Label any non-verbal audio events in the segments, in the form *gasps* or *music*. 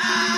*gasps* Ah!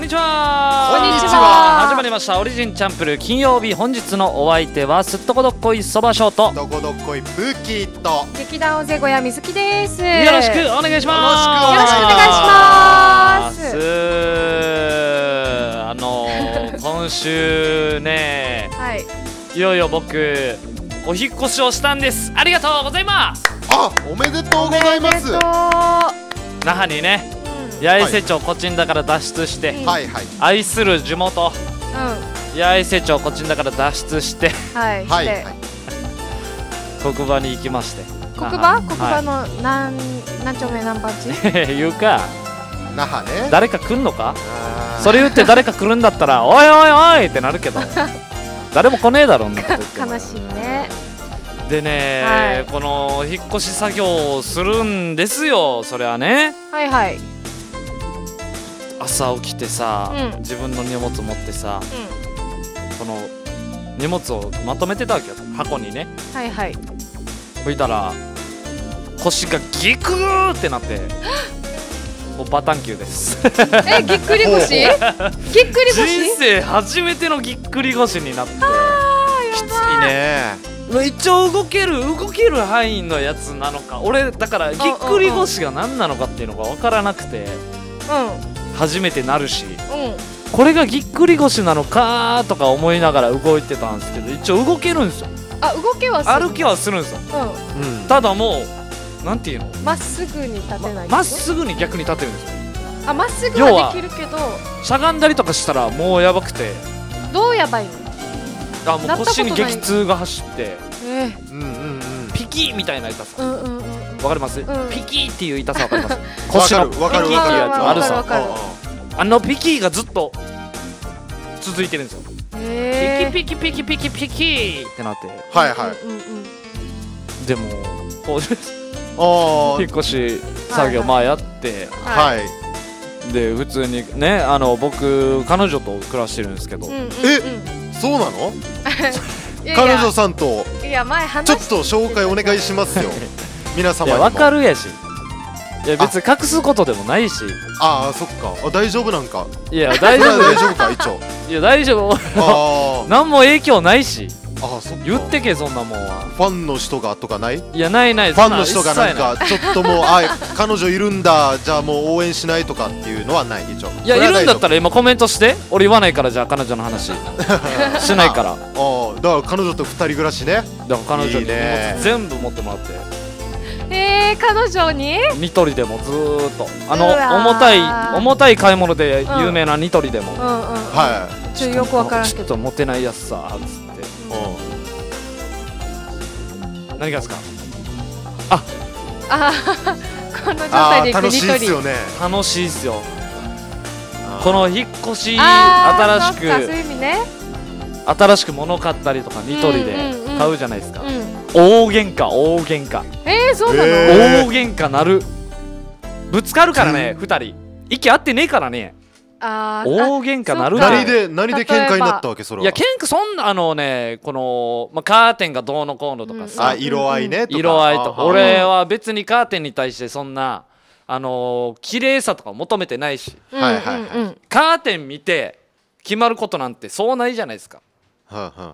んにちはこんにちは始まりましたオリジンチャンプル金曜日本日のお相手はすっとこどっこいそばショートどこどっこいブーキット劇団おぜごやみずきですよろしくお願いしますよろしくお願いしますすあのー、*laughs* 今週ね、はい、いよいよ僕お引越しをしたんですありがとうございますあおめでとうございます那覇にね八重瀬町コちんだから脱出して、はい愛する地元八重瀬町コちんだから脱出してはい、はい黒板に行きまして黒板黒板の何何丁目何番地板 *laughs* 言うか那覇ね誰か来んのかそれ言って誰か来るんだったら「おいおいおい!」ってなるけど *laughs* 誰も来ねえだろうな *laughs* 悲しいねでね、はいこの引っ越し作業をするんですよそれはねはいはい朝起きてさ、うん、自分の荷物持ってさ、この荷物をまとめてたわけよ箱にねはいはい拭いたら腰がギクーってなって *gasps* もうバタンキューですえぎっくり腰 *laughs* ぎっくり腰人生初めてのぎっくり腰になってきついね一応動ける動ける範囲のやつなのか俺だからぎっくり腰が何なのかっていうのが分からなくてうん初めてなるし、うん、これがぎっくり腰なのかとか思いながら動いてたんですけど一応動けるんですよあ動けは歩きはするんですよ、うん、ただもうなんていうのまっすぐに立てないまっすぐに逆に立てるんですよあまっすぐはできるけどしゃがんだりとかしたらもうやばくてどうやばいのあもう腰に激痛が走って、えー、うんうんうんピキみたいなやつさ、うんうんうんわかります、うん、ピキーっていう痛さわかります *laughs* 腰のピキーっていうやつ丸さあのピキーがずっと続いてるんですよピキピキピキピキピキってなってはいはい、うんうん、でもこう引っ越し作業まあやってはい、はい、で普通にねあの僕彼女と暮らしてるんですけど、うんうんうん、えそうなの *laughs* 彼女さんといや前ちょっと紹介お願いしますよ *laughs* 皆様にも分かるやしいや別に隠すことでもないしああそっかあ大丈夫なんかいや大丈夫大丈夫か一応 *laughs* いや大丈夫 *laughs* 何も影響ないしああそっ言ってけそんなもんはファンの人がとかないいやないないファンの人がなんかちょっともうあ彼女いるんだじゃあもう応援しないとかっていうのはない一応いやいるんだったら今コメントして俺言わないからじゃあ彼女の話しないからああだから彼女と二人暮らしねだから彼女に全部持ってもらってえー、彼女にニトリでもずっとあの重たい重たい買い物で有名なニトリでも、うんうんうん、はいちょっとよくわからんけどちょっとないやつさっつって、うん、何がですかああこの状態で行くニトリ楽しいっすよね楽しいっすよこの引っ越し新しく、ね、新しく物買ったりとかニトリで買うじゃないですか、うんうんうん大喧嘩大喧嘩えー、そうなの、えー、大喧嘩なるぶつかるからね2人息合ってねえからねあ大喧嘩なる何で何で喧嘩になったわけそれはいや喧嘩そんなあのねこの、まあ、カーテンがどうのこうのとかさ、うん、あ色合いねとか色合いと俺は別にカーテンに対してそんなあの綺麗さとか求めてないし、はいはいはい、カーテン見て決まることなんてそうないじゃないですか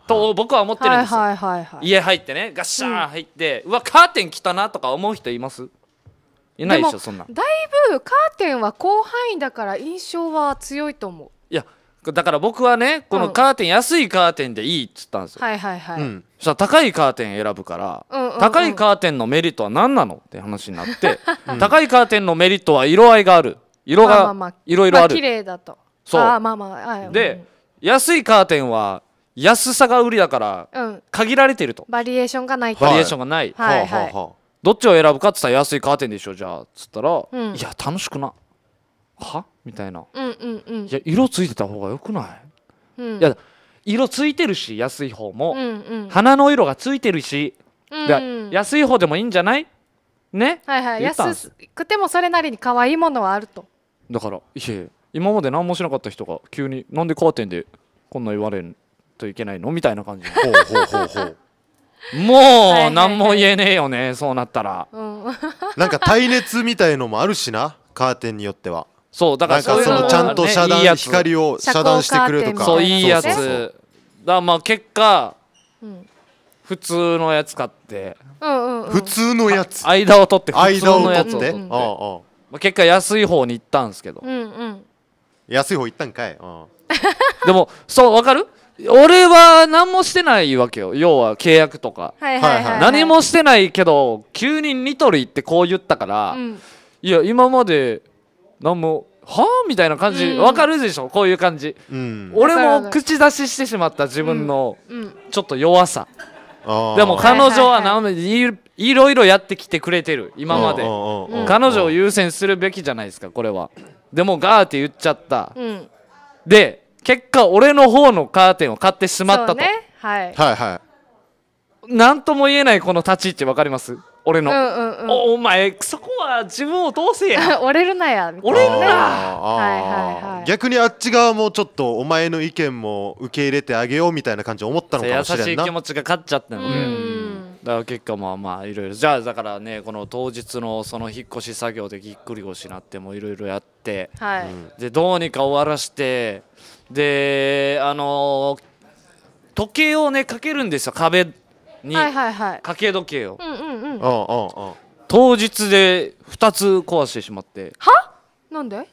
と僕は思ってるんですよ、はいはいはいはい、家入ってねガッシャーン入って、うん、うわカーテン来たなとか思う人いますいないでしょそんなだいぶカーテンは広範囲だから印象は強いと思ういやだから僕はねこのカーテン、うん、安いカーテンでいいっつったんですよはいはいはい、うん、そしたら高いカーテン選ぶから、うんうんうん、高いカーテンのメリットは何なのって話になって *laughs* 高いカーテンのメリットは色合いがある色がいろいろある、まあまあまあ、綺麗だとそうまあまあ、はい、で、安いカーテンは安さが売りだから限られてると、バリエーションがないバリエーションがない、はいはいどっちを選ぶかっつったら安いカーテンでしょじゃあっつったら、いや楽しくなはみたいな、うんうんうん、いや色ついてた方がよくない、うん、いや色ついてるし安い方も、うんうん、花の色がついてるし、うんうん、安い方でもいいんじゃないね、はいはい、安くてもそれなりに可愛いものはあるとだからいえ今まで何もしなかった人が急になんでカーテンでこんな言われんといけないのみたいな感じほうほうほうほうもう何も言えねえよねそうなったら、うんなんか耐熱みたいのもあるしなカーテンによってはそうだかならんかそのちゃんと遮断光を遮断してくれるとかそういいやつだからまあ結果うん普通のやつ買ってうんうん普通のやつ間を取って普通間のをやつ取をって取ってうんうんまああ結果安い方に行ったんですけどうんうん安い方行ったんかいうんでもそうわかる俺は何もしてないわけよ要は契約とか、何もしてないけど急にニトリってこう言ったから、うん、いや今まで何もはあみたいな感じ、うわ、かるでしょこういう感じ、うん、俺も口出ししてしまった自分のちょっと弱さ、でも彼女は何もいろいろやってきてくれてる今まで彼女を優先するべきじゃないですかこれはでもガーって言っちゃった、で結果俺の方のカーテンを買ってしまったと、ね、はい、はいはい何とも言えないこの立ち位置分かります俺の、うんうんうん、おお前そこは自分を通せや折れ *laughs* るなや折れるな、はいはいはい、逆にあっち側もちょっとお前の意見も受け入れてあげようみたいな感じ思ったのかもしれない優しい気持ちが勝っちゃったので、だから結果まあまあいろいろじゃあだからねこの当日のその引っ越し作業でぎっくり腰になってもいろいろやって、はい、でどうにか終わらしてであの時計をねかけるんですよ壁に、はいはいはい、かけ時計を、うんうんうん、当日で2つ壊してしまってはなんで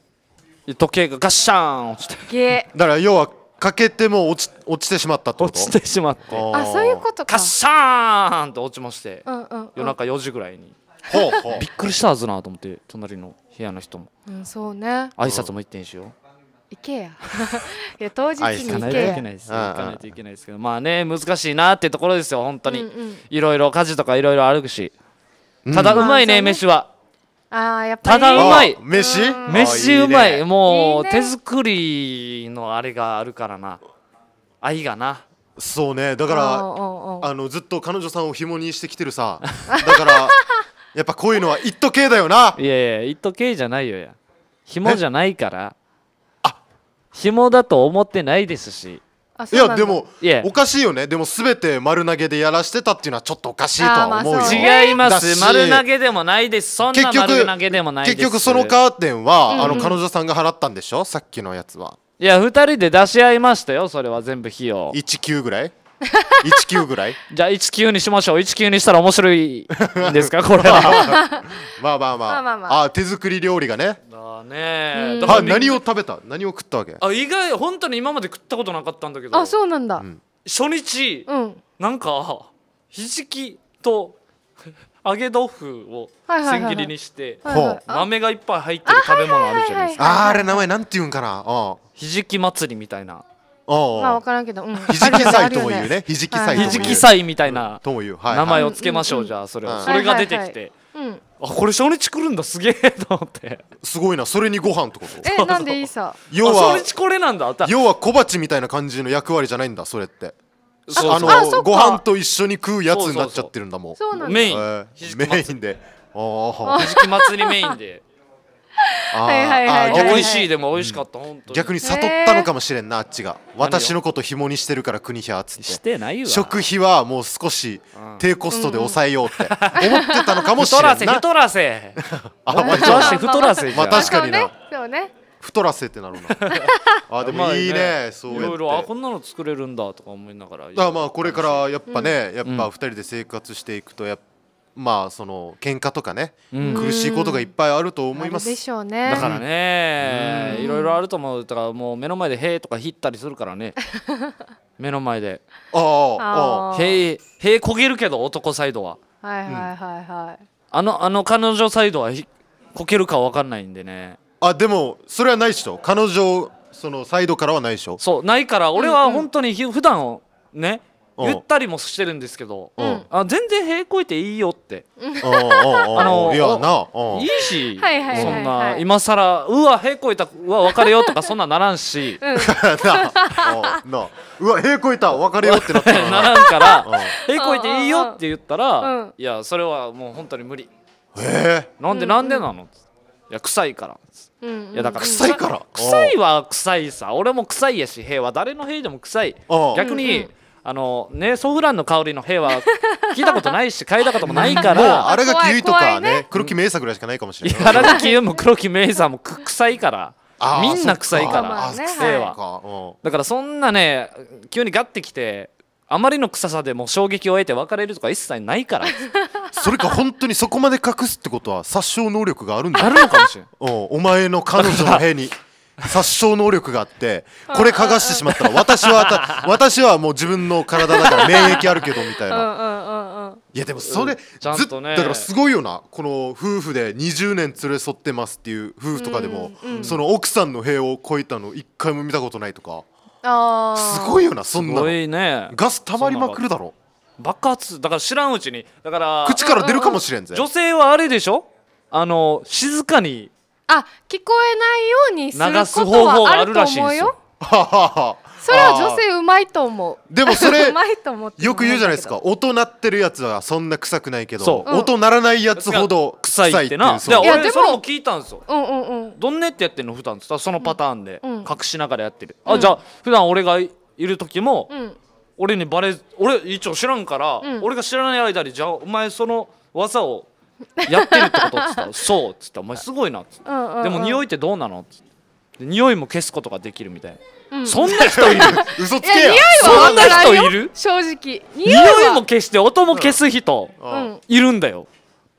時計がガッシャーン落ちてだから要はかけても落ち落ちてしまったってこと落ちてしまってあそういうことかガッシャーンと落ちまして、うんうんうん、夜中4時ぐらいに。ほうほうびっくりしたはずなと思って隣の部屋の人も、うん、そうね挨拶も行ってんしよ、うん行けや *laughs* いや当日に行けや行かないといけないですけどまあね難しいなってところですよ本当に、んいろいろ家事とかいろいろあるしただうまいね、飯は。あやっぱりただうまい飯飯うまい、もう手作りのあれがあるからな愛がなそうねだからあのずっと彼女さんを紐にしてきてるさだからやっぱこういうのは一時計だよないやいや一時計じゃないよや紐じゃないから紐だと思ってないですしいやでも、おかしいよねでも全て丸投げでやらしてたっていうのはちょっとおかしいとは思うよ、違います丸投げでもないですそんな丸投げでもないです結局そのカーテンは、あの彼女さんが払ったんでしょさっきのやつはいや2人で出し合いましたよそれは全部費用19ぐらい19ぐらい *laughs* じゃあ19にしましょう19にしたら面白いんですか *laughs* これはまあまあまあまあまあまあ、あ手作り料理がねあねだ何を食べた何を食ったわけあ意外本当に今まで食ったことなかったんだけどあそうなんだ、うん、初日、うん、なんかひじきと揚げ豆腐を千切りにして、豆がいっぱい入ってる食べ物あるじゃないですか、ああれ名前なんて言うんかなひじき祭りみたいなまあ分からんけど、うん、ひじき祭ともいうねひじき祭ひじき祭みたいな名前をつけましょう、じゃあそれを、それが出てきて、あこれ初日来るんだすげえと思ってすごいなそれにご飯ってことえなんでいいさ要は初日これなんだ要は小鉢みたいな感じの役割じゃないんだそれってあのご飯と一緒に食うやつになっちゃってるんだもんメインメインでひじき祭りメインではいはいはいはい美味しいでも美味しかった本当に逆に悟ったのかもしれんなあっちが私のこと紐にしてるから国ひゃっつって食費はもう少し低コストで抑えようって思ってたのかもしれない太らせ太らせ *laughs* あまあ太らせまあ確かになそうね太らせってなるな *laughs* あでもいいね、ね、そういろいろあこんなの作れるんだとか思いながらだまあこれからやっぱね、うん、やっぱ二人で生活していくとやっぱまあその喧嘩とかね、うん、苦しいことがいっぱいあると思います。でしょうね。だからね、いろいろあると思う。だからもう目の前でへーとかひったりするからね。*laughs* 目の前で。ああ、へーへー焦げるけど男サイドは。はいはいはいはい。あのあの彼女サイドはこけるかわかんないんでね。あでもそれはないでしょ。彼女そのサイドからはないでしょ。そうないから俺は本当にうんうん、普段ね。言ったりもしてるんですけど、あ全然へこいていいよって、あのいやないいし、そんな今更うわへこいたうわ別れよとかそんなならんし、*laughs* うわへこいた別れよってなったらならんからへこいていいよって言ったら、いやそれはもう本当に無理、えー、なんでなんでなの、いや臭いから、いやだから臭いから臭いは臭いさ俺も臭いやし兵は誰の兵でも臭い逆に、あのねソフランの香りの兵は聞いたことないし嗅いだこともないから *laughs* あれがキウイとかね、黒木明さぐらいしかないかもしれないあれがキウイも黒木明さも臭いからみんな臭いから兵はだからそんなね急にガッてきてあまりの臭さでも衝撃を得て別れるとか一切ないから *laughs* それか本当にそこまで隠すってことは殺傷能力があるんだあるのかもしれい。お前の彼女の兵に *laughs* 殺傷能力があってこれ嗅がしてしまったら私は私はもう自分の体だから免疫あるけどみたいないやでもそれ、ずっとだからすごいよなこの夫婦で20年連れ添ってますっていう夫婦とかでも、その奥さんの塀を越えたの一回も見たことないとかすごいよなそんなね、ガス溜まりまくるだろ爆発だから知らんうちにだから口から出るかもしれんぜ女性はあれでしょあの静かにあ聞こえないようにすることはあると思うよ。それは女性うまいと思うでもそれ *laughs* よく言うじゃないですか音鳴ってるやつはそんな臭くないけど、う音鳴らないやつほど臭いってなっていやでそれも聞いたんですよ、うんうんうん、どんねってやってんの普段そのパターンで、隠しながらやってる、うん、あじゃあ普段俺がいる時も、俺にバレ俺一応知らんから、俺が知らない間にじゃあお前その技をやってるってこと?」っつったら「そう」っつって「お前すごいな」っつって、うんうん、でも匂いってどうなの?」っつって匂いも消すことができるみたいな、うん、そんな人いる *laughs* 嘘つけやそんな人いる正直匂いも消して音も消す人、いるんだよ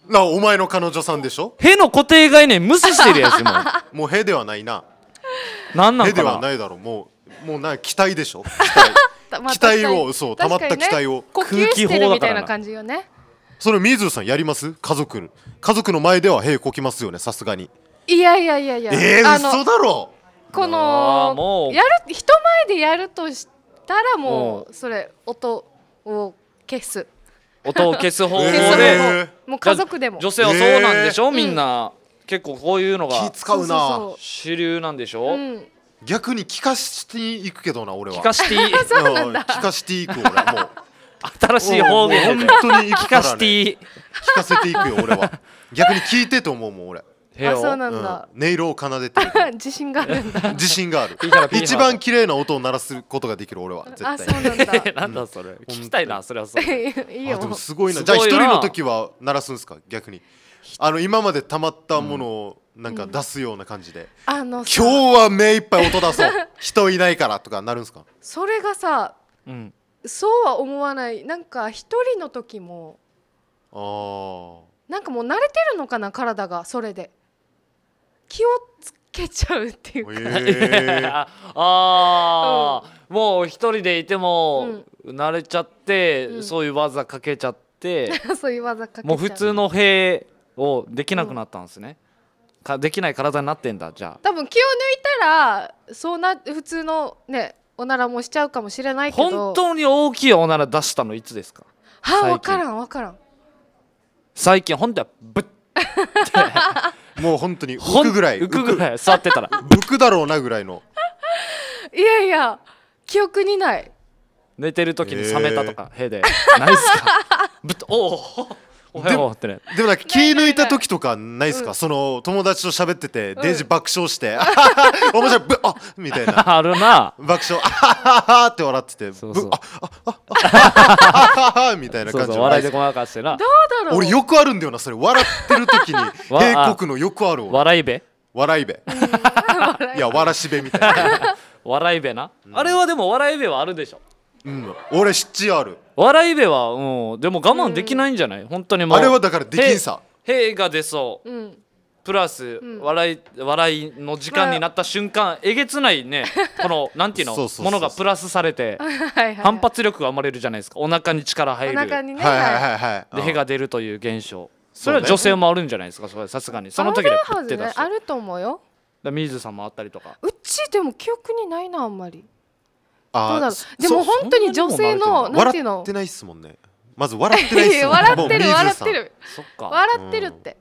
なお前の彼女さんでしょへの固定概念無視してるやつもう *laughs* もうへではないな何なんろうへではないだろうもうもうな期待でしょ期待 *laughs* 期待をそうたまった期待を、ね、空気砲だからな感じよねそれ水さんやります家族家族の前では屁こきますよねさすがにいやいやいやいやえー、嘘だろこのやる人前でやるとしたらもうそれ音を消す音を消す方法で、もう家族でも女性はそうなんでしょ、えみんな、結構こういうのが使うな主流なんでしょ、う逆に聞かしていくけどな俺は聞かしていい *laughs* 聞かしていく俺もう新しい方言本当に聞かせていい *laughs* 聞かせていくよ俺は *laughs* 逆に聞いてと思うもん俺あそうなんだ、音色を奏でて *laughs* 自信があるんだ自信がある一番綺麗な音を鳴らすことができる俺は絶対あそうなんだなんだそれ、聞きたいなそれはそういいよでもすごいなじゃあ一人の時は鳴らすんですか逆にあの今までたまったものをなんか出すような感じで、あの今日は目いっぱい音出そう人いないからとかなるんですかそれがさ、うんそうは思わないなんか一人の時もなんかもう慣れてるのかな体がそれで気をつけちゃうっていうか、えー、*laughs* ああ、うん、もう一人でいても慣れちゃって、うん、そういう技かけちゃって *laughs* そういう技かけもう普通の塀をできなくなったんですね、うん、かできない体になってんだじゃあ多分気を抜いたらそうな普通のねおならもしちゃうかもしれないけど本当に大きいおなら出したのいつですかはあ分からん分からん最近本当はぶっ *laughs* もう本当に浮くぐらい浮くぐらい座ってたら浮くだろうなぐらいのいやいや記憶にない寝てる時に冷めたとか「へ、えー」でないっすかぶっおおおはようってねでもなんか気抜いた時とかないですか、その友達と喋ってて、デジ爆笑して *laughs* 面白いぶあみたいな *laughs* あるな爆笑あはって笑っててそああああみたいな感じ笑いでごまかしてなどうだろう俺よくあるんだよなそれ笑ってる時に帝国 *laughs* のよくある笑いべ笑いべいやわらしべみたいな笑いべな、あれはでも笑いべはあるでしょうん俺七ある笑い部はうんでも我慢できないんじゃない本当にもうあれはだからできんさへいが出そう、うんプラス、うん笑い笑いの時間になった瞬間、えげつないね *laughs* このなんていうのそうそうそうそうものがプラスされて *laughs* はいはいはい反発力が生まれるじゃないですかお腹に力入おる腹にね、はいはいはいはいでへが出るという現象それは女性もあるんじゃないですかそれさすがにその時であるて出ねあると思うよだ水さんもあったりとかうちでも記憶にないなあんまりどうだろうでも本当に女性のなんていうの笑ってないっすもんねまず笑ってないっすもんね笑ってる笑ってる笑ってるって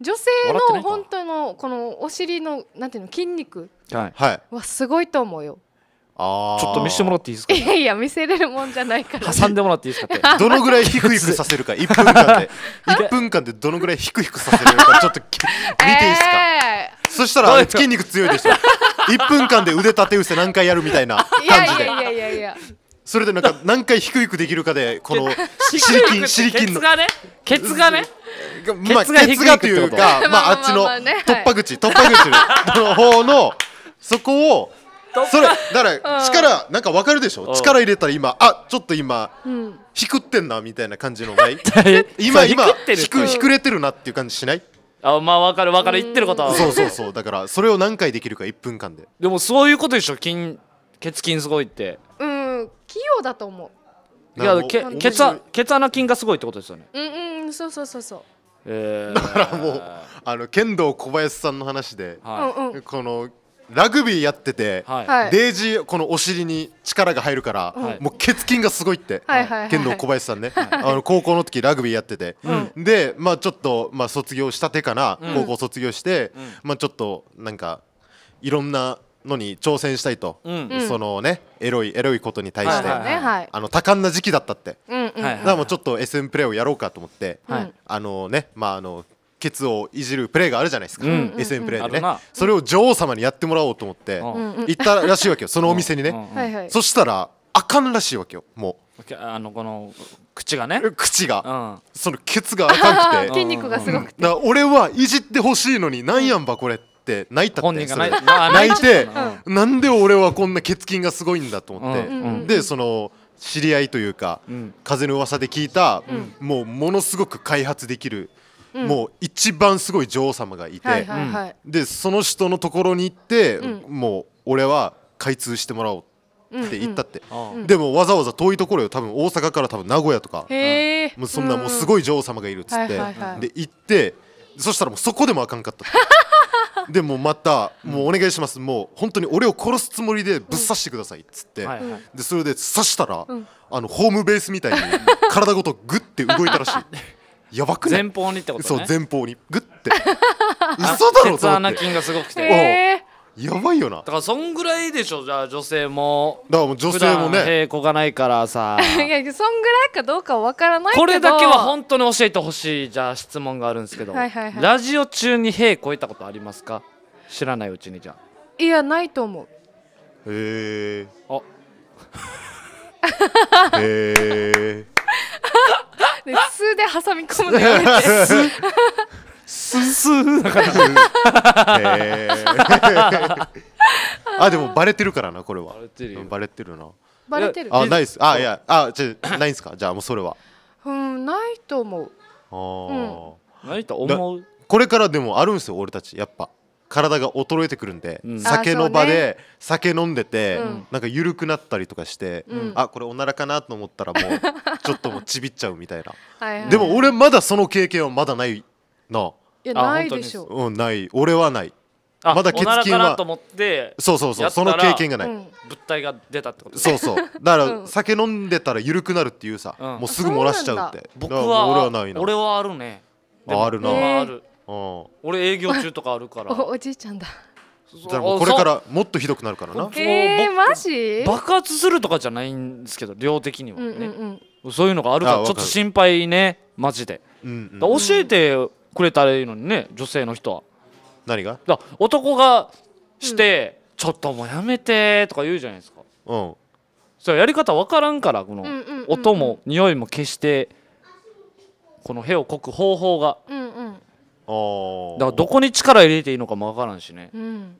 女性の本当のこのお尻のなんていうの筋肉はすごいと思うよ、あちょっと見せてもらっていいですか、いやいや見せれるもんじゃないから挟んでもらっていいですか *laughs* どのぐらいひくひくさせるか1分間で1 *laughs* 分間でどのぐらいひくひくさせるかちょっと見ていいですか、えーそしたら筋肉強いでしょ1 *laughs* 分間で腕立て伏せ何回やるみたいな感じでいやいやいやいやそれでなんか何回低いくできるかでこのシリキンシリキンのケツがねケツがねまあケツがというか *laughs* まああっちの突破口突破口の方のそこをそれだから力なんかわかるでしょ力入れたら今あちょっと今ひくってんなみたいな感じの *laughs* 今今ひくひくれてるなっていう感じしないあまあ分かる分かる言ってることはそうそうそうだからそれを何回できるか1分間ででもそういうことでしょ筋血筋すごいってうん器用だと思ういやけケツ穴筋がすごいってことですよねうんうんそうそうそうそうえー、*laughs* だからもうあの剣道小林さんの話で、はい、このラグビーやってて、はい、デージーこのお尻に力が入るから、はい、もう血筋がすごいって、はい、剣道小林さんね、あの高校の時ラグビーやってて、うん、でまあちょっと、まあ、卒業したてかな、うん、高校卒業して、うん、まあちょっとなんかいろんなのに挑戦したいと、そのねエロいエロいことに対して、あの多感な時期だったって、だからもうちょっと SM プレーをやろうかと思って、あのねまああのケツをいじるプレーがあるじゃないですか、うん、SM プレーでね、うん、それを女王様にやってもらおうと思って行ったらしいわけよそのお店にね、そしたらあかんらしいわけよもうあのこの口がね口が、うん、そのケツが赤くて *laughs* 筋肉がすごくて、俺はいじってほしいのになんやんばこれって泣いたって泣いて、うなんで俺はこんなケツ筋がすごいんだと思って、でその知り合いというか、風の噂で聞いた、もうものすごく開発できるもう一番すごい女王様がいて、でその人のところに行って、もう俺は開通してもらおうって言ったって、でもわざわざ遠いところよ多分大阪から多分名古屋とかもうそんなもうすごい女王様がいるっつって、で行ってそしたらもうそこでもあかんかった。*laughs* でもまた、もうお願いします、もう本当に俺を殺すつもりでぶっ刺してくださいっつって、でそれで刺したら、あのホームベースみたいに体ごとグッて動いたらしい。*laughs* やばくない前方にってこと、ね、そう前方にグッて *laughs* *laughs* 嘘だろ鉄穴菌がすごくて、えー、やばいよなだからそんぐらいでしょじゃあ女性もだからもう女性もね抵こがないからさ *laughs* いやそんぐらいかどうかわからないけどこれだけは本当に教えてほしいじゃあ質問があるんですけど、はいはいはい、ラジオ中に兵超えたことありますか知らないうちにじゃあいやないと思うへえあへえで素で挟み込むのやめてすすーな感あでもバレてるからなこれはバレてるよバレてるなバレてるあないっすあいやあじゃないんすかじゃもうそれはうんないと思うああ、う *laughs* ん、ないと思うこれからでもあるんすよ俺たちやっぱ体が衰えてくるんで、うん、酒の場で酒飲んでて、うなんか緩くなったりとかして、うん、あこれおならかなと思ったらもう *laughs* ちょっともうちびっちゃうみたいなはい、でも俺まだその経験はまだないないやないでしょう、ん、ない俺はないまだ血筋はと思ってそうそうそうその経験がない、うん、物体が出たってことそうそうだから酒飲んでたら緩くなるっていうさ、うん、もうすぐ漏らしちゃうって僕は俺はないな俺はあるねあるな、ある俺営業中とかあるから *laughs* おじいちゃんだじゃあもこれからもっとひどくなるからなえー、マジ爆発するとかじゃないんですけど量的にはね、うんうん、そういうのがあるからちょっと心配ねマジで、うんうん、教えてくれたらいいのにね女性の人は何がだ男がして、うん、ちょっともうやめてとか言うじゃないですかうんそやり方分からんからこの音も匂いも消してこの屁をこく方法が、うんだからどこに力入れていいのかも分からんしね、うん、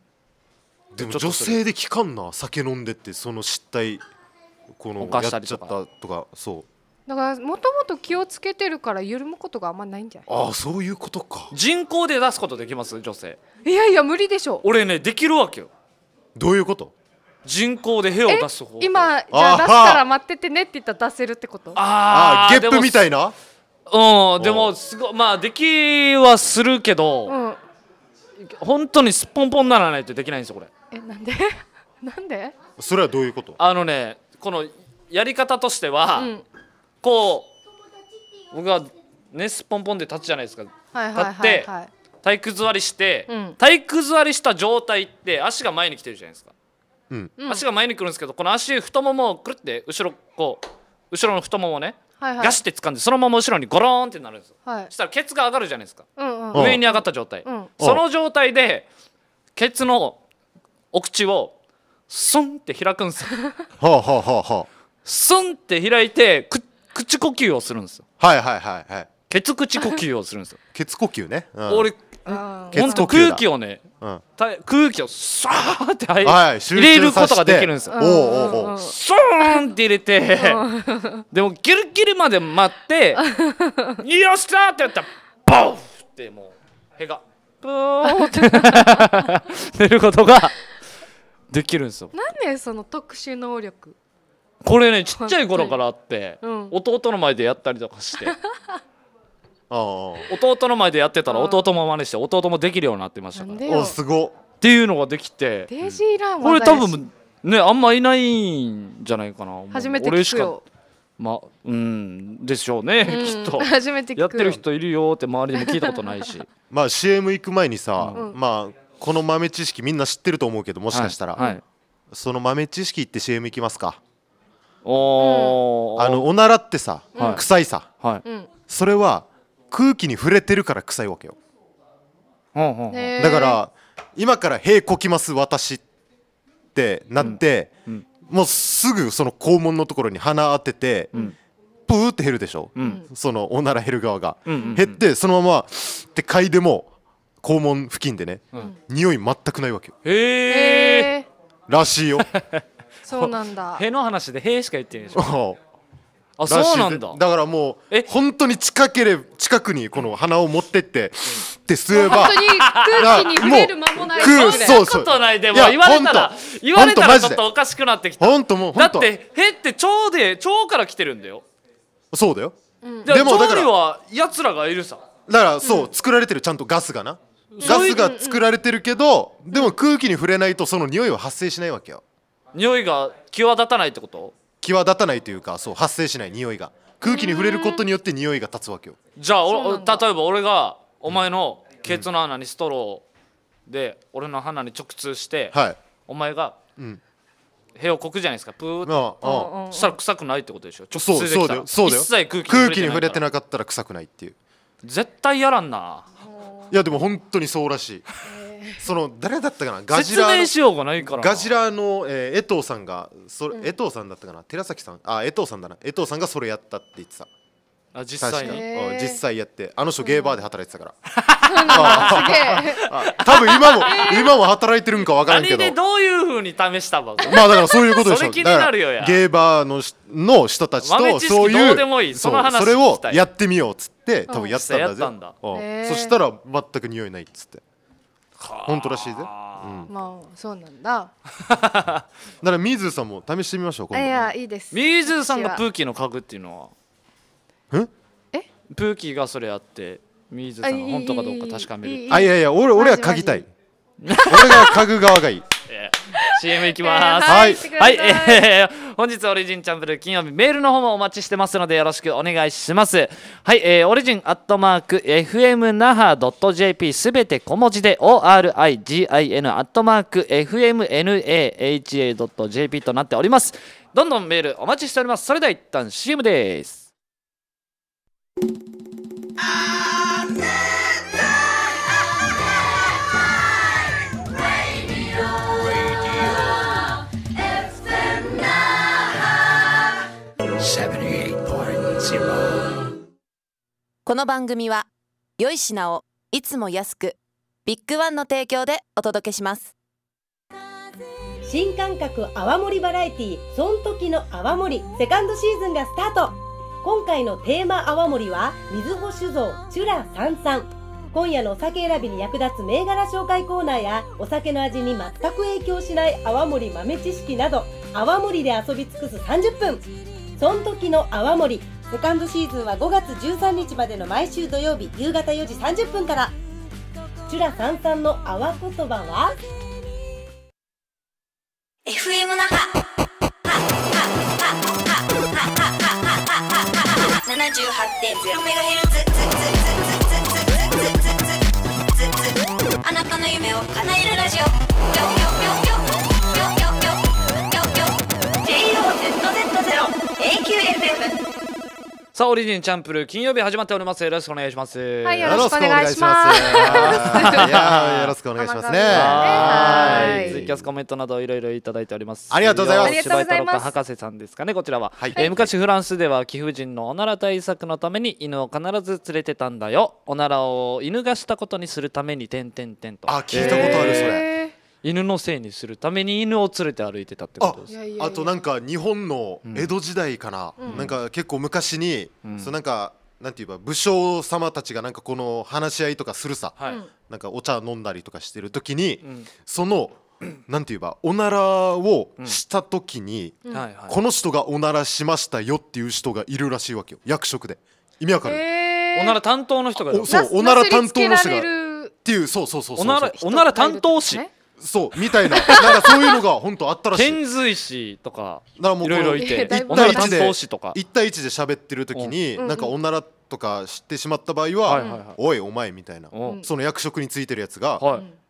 でも女性で聞かんな酒飲んでってその失態このやっちゃったとかそうだからもともと気をつけてるから緩むことがあんまないんじゃないああそういうことか人口で出すことできます女性いやいや無理でしょ俺ねできるわけよどういうこと人口で部屋を出す方今じゃあ出したら待っててねって言ったら出せるってことああゲップみたいなうん、でもすごまあできはするけど、うん、本当にすっぽんぽんならないとできないんですよこれえなんで *laughs* なんでそれはどういうことあのねこのやり方としては、うん、こう僕はねすっぽんぽんで立つじゃないですか、はいはいはいはい、立って体育座りして、うん、体育座りした状態って足が前に来てるじゃないですか、うん、足が前に来るんですけどこの足太ももをくるって後ろこう後ろの太ももねはいはい、ガシって掴んでそのまま後ろにゴロンってなるんですよ、はい、したらケツが上がるじゃないですか、うんうん、上に上がった状態、うん、その状態でケツのお口をスンって開くんですよ *laughs* はあはあはあスンって開いてく口呼吸をするんですよはいはいはいはいケツ口呼吸をするんですよ *laughs* ケツ呼吸ね、うん、俺本当空気をね、うん、空気をさーって入,、はい、入れることができるんですよ。おおおそーんって入れてでもギリギリまで待って「*laughs* よっしゃ!」ってやったらボーってもうへがブーって出ることができるんですよ。なんでその特殊能力これねちっちゃい頃からあって、うん、弟の前でやったりとかして。*laughs* ああ弟の前でやってたら弟も真似して弟もできるようになってましたからおすごっていうのができてデジーランこれ多分ねあんまいないんじゃないかな初めて聞くよまあうんでしょうね、うん、きっと初めてやってる人いるよって周りでも聞いたことないし *laughs* まあ CM 行く前にさ、うん、まあこの豆知識みんな知ってると思うけどもしかしたら、はいはい、その豆知識って CM 行きますかお、うあのおならってさ、はい、臭いさ、それは空気に触れてるから臭いわけよ、だから今から「屁こきます私」ってなって、うんうん、もうすぐその肛門のところに鼻当てて、うん、プーって減るでしょ、うん、そのおなら減る側が、うんうんうん、減ってそのままって嗅いでも肛門付近でね、うん、匂い全くないわけよへえらしいよ *laughs* そうなんだ屁の話で屁しか言ってないでしょ *laughs* あそうなんだだからもうえ本当に近けれ近くにこの鼻を持ってってって吸えば本当に空気に触れる間もない空そうそうことないでも言われたら言われたらちょっとおかしくなってきた本当もうだって「へ」って腸で腸から来てるんだよそうだよ、うん、でも腸にはやつらがいるさだからそう、うん、作られてるちゃんとガスがな、ガスが作られてるけど、でも空気に触れないとその匂いは発生しないわけよ匂いが際立たないってこと際立たないというかそう発生しない匂いが空気に触れることによって匂いが立つわけよじゃあお例えば俺がお前のケツの穴にストローで俺の鼻に直通して、はいお前がうん部屋をこくじゃないですかプーッとああそしたら臭くないってことでしょ直通うでそうきただよそうだよ空気に触れてなかったら臭くないっていう絶対やらんないやでも本当にそうらしい *laughs* その誰だったかなガジラガジラの、えー、江藤さんがそれ、うん、江藤さんだったかな寺崎さんあ江藤さんだな江藤さんがそれやったって言ってたあ実際に、えー、実際やってあの人ゲーバーで働いてたから、うん、*laughs* 多分今も、今も働いてるんか分からんけどどういうふうに試したまあだからそういうことでしょそゲーバーのの人たちとそういうそれをやってみようっつって多分やったんだぜ、うん、そしたら全く匂いないっつって本当らしいぜ、うん、まあそうなんだだか *laughs* らみーさんも試してみましょういやいいですみーさんがプーキーの家具っていうのはええプーキーがそれやってみーさんが本当かどうか確かめるあいやいや俺俺は嗅ぎたい俺が嗅ぐ側がいい CM いきます、えー、はい、はい、えー、本日オリジンチャンブル金曜日メールの方もお待ちしてますのでよろしくお願いしますはい、えー、オリジンアットマーク FM 那覇 .jp すべて小文字で origin アットマーク FMNAHA.jp となっておりますどんどんメールお待ちしておりますそれでは一旦 CM ですあしこの番組は良い品をいつも安くビッグワンの提供でお届けします新感覚泡盛バラエティーそん時の泡盛セカンドシーズンがスタート今回のテーマ泡盛は水穂酒造チュラ三三今夜のお酒選びに役立つ銘柄紹介コーナーやお酒の味に全く影響しない泡盛豆知識など泡盛で遊び尽くす30分そん時の泡盛セカンドシーズンは5月13日までの毎週土曜日夕方4時30分からチュラさんさんの泡言葉は FM 那覇 78.0MHz あなたの夢を叶えるラジオ0 4 4 4 4 4 4 4 4 4 4 4 4 4 4 4 4 4 4 4 4 4 4 4 4 4 4 4 4 4 4 4 4 4 4 4さあオリジンチャンプル金曜日始まっておりますよろしくお願いしますはいよろしくお願いしますい *laughs* よろしくお願いしますねはいツイキャスコメントなどいろいろいただいておりますありがとうございます柴井太郎太博士さんですかねこちらは、はい、えー、昔フランスでは貴婦人のおなら対策のために犬を必ず連れてたんだよおならを犬がしたことにするためにててんんてんとあ聞いたことあるそれ、えー犬のせいにするために犬を連れて歩いてたってことですあとなんか日本の江戸時代かな、うん、なんか結構昔に、うん、そなんかなんて言えば武将様たちがなんかこの話し合いとかするさ、はい、なんかお茶飲んだりとかしてる時に、うん、そのなんて言えばおならをした時に、うん、この人がおならしましたよっていう人がいるらしいわけよ役職で意味わかる、えー、おなら担当の人がそうおなら担当の人がっていうそうそうそうそうおなら担当師、ねそうみたいななんかそういうのが本当あったらしい遣隋使とかいろいろいて1対1で一対1で喋ってる時に、うん、なんかおならとか知ってしまった場合は「うん、おいお前」みたいな、うん、その役職についてるやつが、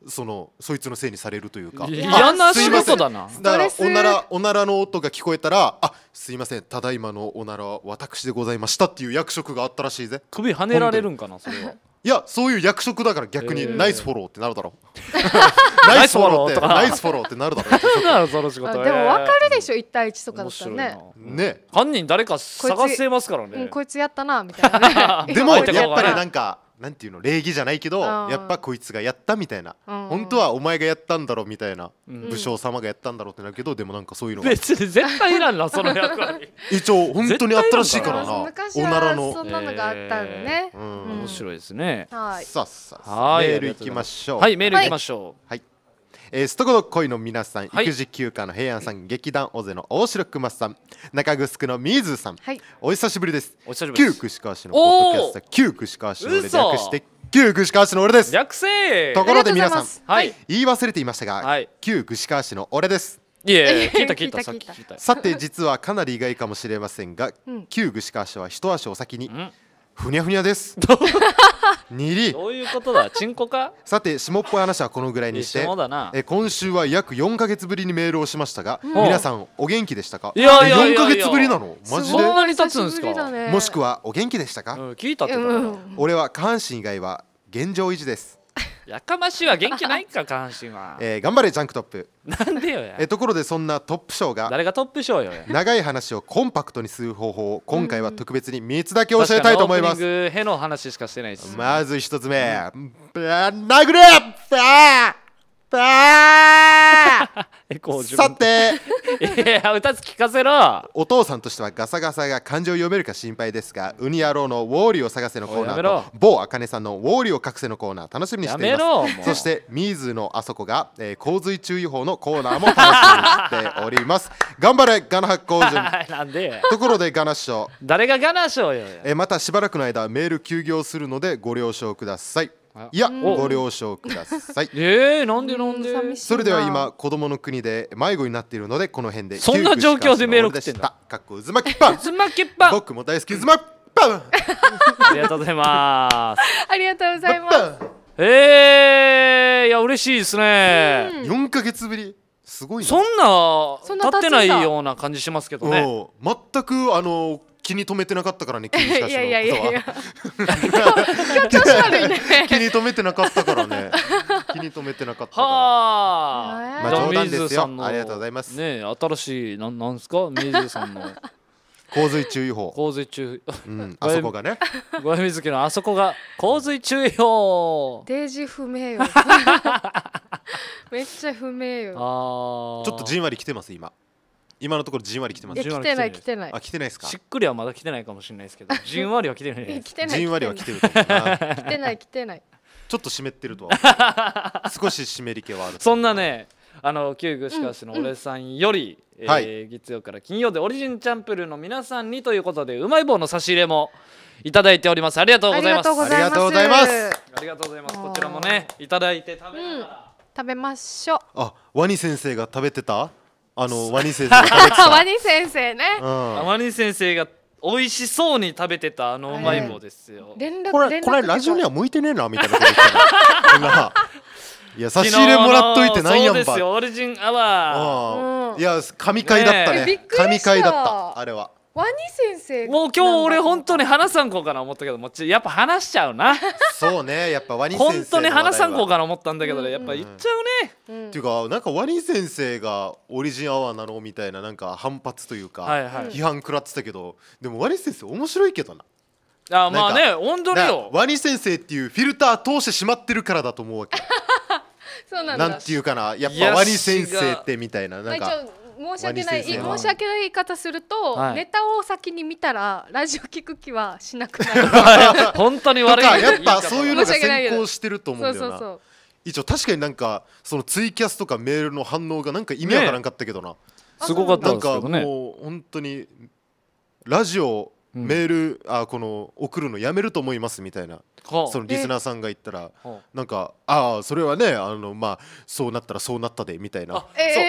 そのそいつのせいにされるというか嫌な仕事だなだからおならおならの音が聞こえたら「あすいませんただいまのおならは私でございました」っていう役職があったらしいぜ首はねられるんかなそれは *laughs* いやそういう役職だから逆にナイスフォローってなるだろう、*laughs* ナイスフォローってナイスフォローってなるだろう仕事でも分かるでしょ1対1とかだったらねね犯人誰か探せますからねこいつやったなみたいな *laughs* *laughs* でもやっぱりなんかなんていうの礼儀じゃないけどやっぱこいつがやったみたいな本当はお前がやったんだろうみたいな武将様がやったんだろうってなるけどでもなんかそういうのが *laughs* 別に絶対いらんなその役割 *laughs* 一応本当にあったらしいからな昔おならのそんなのがあったんね、えー、面白いですねはいさあさあメールいきましょうはいメールいきましょうはい、はいえー、すとこど恋の皆さん、はい、育児休暇の平安さん、劇団大勢の大城熊さん中城のみーずさん、はい、お久しぶりですお久しぶりです旧串川市のポッドキャスト旧串川市の俺略して旧串川市の俺です略せところで皆さん、はい、言い忘れていましたが、はい、旧串川市の俺ですいえ聞いた聞いたさっき聞いたさて実はかなり意外かもしれませんが、うん、旧串川市は一足お先に、うんふにゃふにゃです *laughs* にりどういうことだちんこかさて下っぽい話はこのぐらいにしてえ今週は約四か月ぶりにメールをしましたが、うん、皆さんお元気でしたかいやいやいヶ月ぶりなのマジでそんなに経つんですか、もしくはお元気でしたか、うん、聞いたって、うん、俺は下半身以外は現状維持ですやかましいわ元気ないか下半身は *laughs* えー、頑張れジャンクトップなんでよやえところでそんなトップ賞が誰がトップ賞よ長い話をコンパクトにする方法を今回は特別に3つだけ教えたいと思います確かにオープニングへの話しかしてないまず1つ目、うん、殴れあさて *laughs* いや歌つ聞かせろお父さんとしてはガサガサが漢字を読めるか心配ですがウニ野郎のウォーリーを探せのコーナーと某あかねさんのウォーリーを隠せのコーナー楽しみにしていますそしてミーズのあそこが、えー、洪水注意報のコーナーも楽しみにしております頑張れガナ発行順ところでガナ師匠誰がガナ師匠よ、えー、またしばらくの間メール休業するのでご了承くださいいやご了承ください *laughs* えー、なんでなんでそれでは今子供の国で迷子になっているのでこの辺でそんな状況でメール送ってんだかっこ渦巻きパン渦巻きパン僕も大好き渦巻きパンありがとうございますありがとうございますえー、いや嬉しいですね、うん、4月ぶりすごいそんな立ってないような感じしますけどね全くあの気に留めてなかったからね君しかしのことは気に留めてなかったからね *laughs* 気に留めてなかったからまあ冗談ですよありがとうございますね新しいなんなんですか水ズさんの *laughs* 洪水注意報洪水注意、うん、*laughs* あそこがねごみ付けのあそこが洪水注意報デジ不明よめっちゃ不明よちょっとじんわり来てます今今のところじんわりきてますやじ来てない来てないあ来てないですかしっくりはまだ来てないかもしれないですけどじんわりは来てない来てないじんわりは来てると *laughs* 来てない来てないちょっと湿ってるとは *laughs* 少し湿り気はあるそんなねあの旧具志川市のお俺さんより、えー月曜から金曜でオリジンチャンプルの皆さんにということでうまい棒の差し入れもいただいておりますありがとうございますありがとうございますありがとうございますこちらもねいただいて食べながら、食べましょうあワニ先生が食べてたあのワニ先生 *laughs* ワニ先生ね、うん、ワニ先生が美味しそうに食べてたあのうまい棒ですよ、えー、これこれラジオには向いてねえなみたいなこと言ってた *laughs* いや差し入れもらっといてなんやんばそうですよオリジンアワー、うん、いや神回だったね、ね、神回だったあれはワニ先生もう今日俺本当に話さんこうかな思ったけどもやっぱ話しちゃうなそうねやっぱワニ先生本当に話さんこうかな思ったんだけど、うんうん、やっぱ言っちゃうね、うん、っていうかなんかワニ先生がオリジンアワーなのみたいななんか反発というか、はいはい、批判食らってたけどでもワニ先生面白いけどなあまあね本当によワニ先生っていうフィルター通してしまってるからだと思うわけ *laughs* そうなんなんていうかなやっぱワニ先生ってみたいななんか申し訳ない申し訳ない言い方すると、はい、ネタを先に見たらラジオ聞く気はしなくなる *laughs* 本当に悪いやっぱそういうのが先行してると思うんだよなそう一応確かになんかそのツイキャスとかメールの反応がなんか意味わからんかったけどな、ね、すごかったんですけどねなんかもう本当にラジオ、メールあこの送るのやめると思いますみたいなそのリスナーさんが言ったらなんか「ああそれはねあのまあそうなったらそうなったで」みたいな、え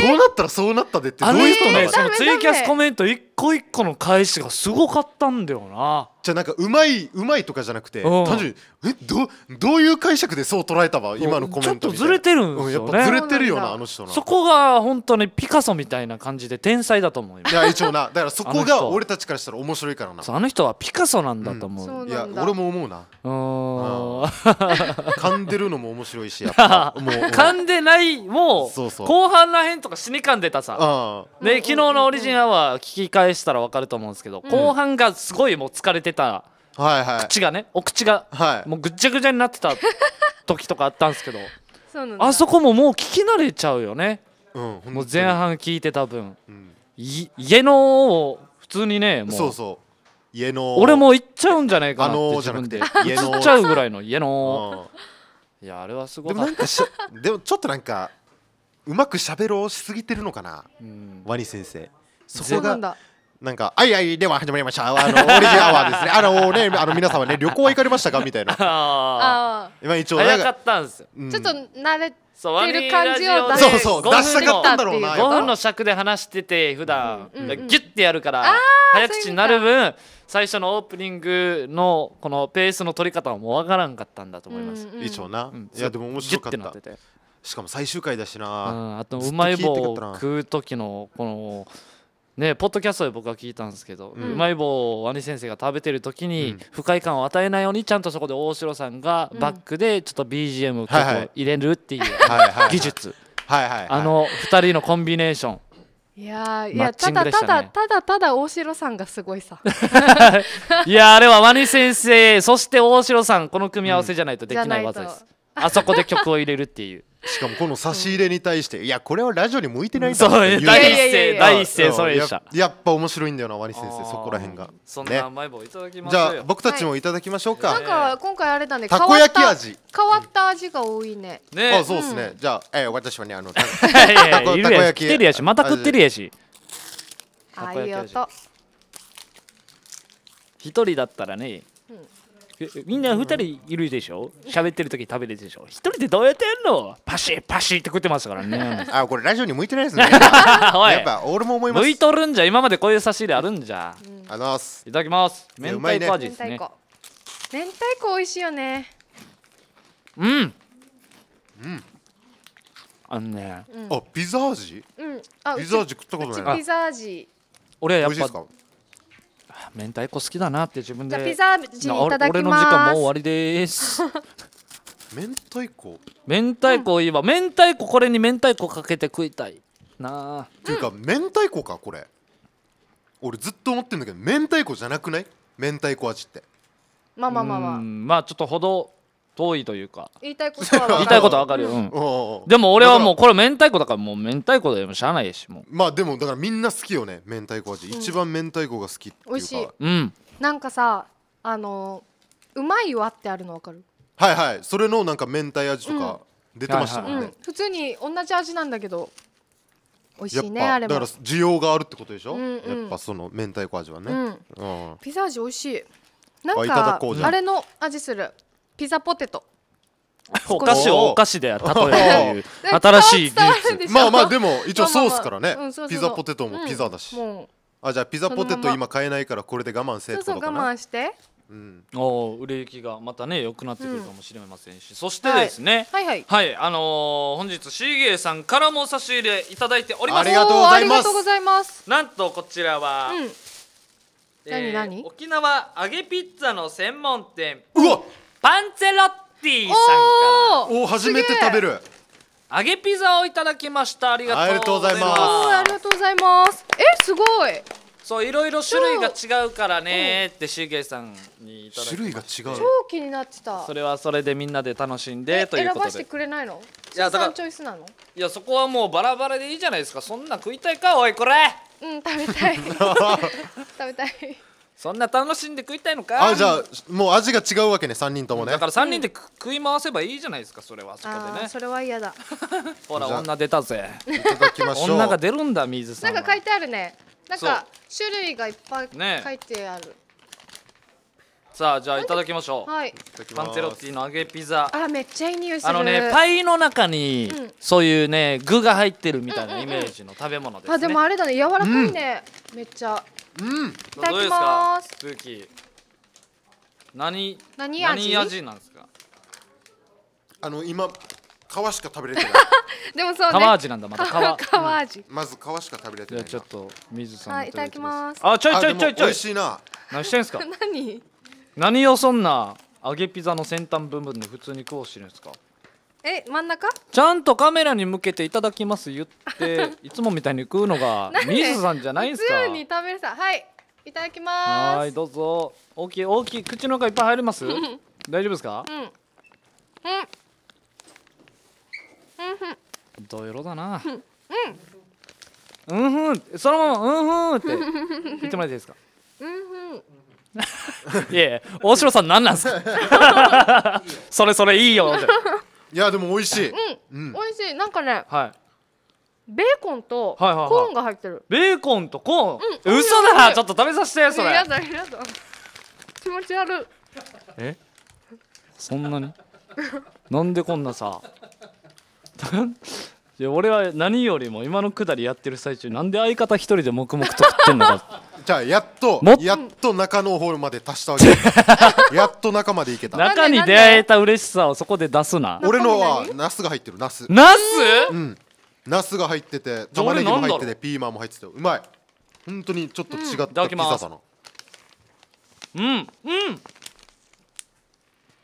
ー、そうなったらそうなったでってどういう人なのそのツイキャスコメント一個一個の返しがすごかったんだよなじゃあなんかうまいうまいとかじゃなくて単純にえどどういう解釈でそう捉えたわ今のコメントちょっとずれてるんですよね、うん、やっぱずれてるよなあの人なそこが本当にピカソみたいな感じで天才だと思いよいや一応なだからそこが俺たちからしたら面白いからなあの人はピカソなんだと思う、うん、いや俺も思うな噛んでるのも面白いしやっぱ *laughs* もう噛んでないもう後半らへんとか死に噛んでたさで昨日のオリジンアワー聞き返したら分かると思うんですけど、うん、後半がすごいもう疲れてた、はいはい、口がねお口が、もうぐっちゃぐちゃになってた時とかあったんですけどあそこももう聞き慣れちゃうよね、うん、もう前半聞いてた分、うん、家のを普通にねもうそうそう家の俺も行っちゃうんじゃないかなって自分で家の行っちゃうぐらいの家の、いやあれはすごいでもなんかしでもちょっとなんかうまく喋ろうしすぎてるのかな、うん、ワニ先生そこがなんか、あいあい、では始まりました。あの、オリジンアワーですね。あのね、あの皆様ね、旅行は行かれましたかみたいな。*laughs* 今一応、早かったんですよ。ちょっと慣れてる感じを出そうそう、出したかったんだろうな。5分の尺で話してて、普段、ギュッてやるから、早口になる分、最初のオープニングのこのペースの取り方はもうわからんかったんだと思います、な、いやでも面白かったててしかも最終回だしな、うん、あとうまい棒を食う時のこのねポッドキャストで僕は聞いたんですけど、うん、うまい棒をニ先生が食べてる時に不快感を与えないようにちゃんとそこで大城さんがバックでちょっと BGM を入れるっていう技術。はいはいはいはいあの2人のコンビネーションいやいや、ね、ただただただただ大城さんがすごいさ *laughs* いやあれはワニ先生そして大城さんこの組み合わせじゃないとできない技です、うん、あそこで曲を入れるっていうしかもこの差し入れに対して、いやこれはラジオに向いてないだう第一声第一声そうでしたやっぱ面白いんだよなワニ先生そこらへがそんな甘い棒いただきましじゃあ僕たちもいただきましょうか、なんか今回あれだねたこ焼き味変わった味が多いねねあそうですね、じゃあ、え私はねあの *laughs* たこ焼き食ってるやしまた食ってるやしあ、こいき味一人だったらねみんな2人いるでしょ喋ってる時食べるでしょ一人でどうやってんのパシッパシッって食ってますからねあこれラジオに向いてないですね *laughs* やっぱ俺も思います向いとるんじゃ今までこういう差し入れあるんじゃ、うん、ありがいただきます明太子味ですね、ね、明太子美味しいよねうんうんあのね、うん、あピザ味うんあピザ味食ったことないピザ味俺はやっぱ明太子好きだなって自分でじゃあピザジいただきます俺の時間もう終わりです明太子明太子いいわ、明太子これに明太子かけて食いたいなあっていうか、うん、明太子かこれ俺ずっと思ってるんだけど明太子じゃなくない明太子味ってまあまあまあまあまあちょっとほど遠いというか言いたいことは言いたいことわかるよ、うん、でも俺はもうこれ明太子だからもう明太子でもしゃあないしもうまあでもだからみんな好きよね明太子味、うん、一番明太子が好きっていうか美味しい、うん、なんかさあのうまいわってあるのわかるはいはいそれのなんか明太味とか出てましたもんね、うん、普通に同じ味なんだけど美味しいねあれだから需要があるってことでしょ、うんうん、やっぱその明太子味はね、うん、ピザ味美味しいなんかあれの味するピザポテトお菓子をお菓子で例えるという新しい技術まあまあでも一応ソースからねピザポテトもピザだし、うん、あじゃあピザポテト今買えないからこれで我慢せってことかな我慢してうん、お売れ行きがまたね良くなってくるかもしれませんし、うん、そしてですね、はい、はいはい、はい、あのー、本日シーゲーさんからも差し入れいただいておりますありがとうございますなんとこちらは、うんえー、沖縄揚げピッツァの専門店うわっパンツェロッティさんからおお初めて食べる揚げピザをいただきましたありがとうございますありがとうございますえすごいそういろいろ種類が違うからねってしげさんにいただ種類が違う超気になってたそれはそれでみんなで楽しんでということで選ばしてくれないのいやだからいやそこはもうバラバラでいいじゃないですかそんな食いたいかおいこれうん食べたい *laughs* 食べたいそんな楽しんで食いたいのかあじゃあもう味が違うわけね3人ともねだから3人で、うん、食い回せばいいじゃないですかそれはそこでねそれは嫌だ *laughs* ほら女出たぜいただきましょう女が出るんだ水さんなんか書いてあるねなんか種類がいっぱい書いてある、ね、さあじゃあいただきましょうはいパンテロッティの揚げピザあめっちゃいい匂いするあのねパイの中に、うん、そういうね具が入ってるみたいなイメージの食べ物ですね、うんうんうん、あでもあれだね柔らかいね、うん、めっちゃうんいただきますスーキー何何味何味なんですかあの今皮しか食べれてない *laughs* でもそう、ね、皮味なんだまだ皮皮味、うん、まず皮しか食べれてないちょっと水さん、はい、いただきますあちょいちょいちょいちょい美味しいな何してんすか *laughs* 何何をそんな揚げピザの先端部分で普通に食おうしてるんですかえ真ん中ちゃんとカメラに向けていただきます言って *laughs* いつもみたいに食うのがミスさんじゃないんですか普通に食べるさはいいただきますはいどうぞ大きい大きい口の中いっぱい入ります大丈夫ですかうんうんうんどよろだなうんうんふんそのままうんふんって *laughs* 言ってもらっていいですかうんふん *laughs* いや大城さんなんなんすかそれそれいいよいやでも美味しい、うん、美味しいなんかね、はい、ベーコンとコーンが入ってる、ベーコンとコーン、うん、嘘だちょっと食べさせてそれやだやだ気持ち悪いえそんなになんでこんなさ俺は何よりも今のくだりやってる最中なんで相方一人で黙々と食ってんのか *laughs* じゃあやっとやっと中のホールまで達したわけ *laughs* やっと中までいけた中に出会えた嬉しさをそこで出すな俺のはナスが入ってるナスナスうんナスが入ってて玉ねぎも入っててピーマンも入っててうまい本当にちょっと違ったピザだなうんうん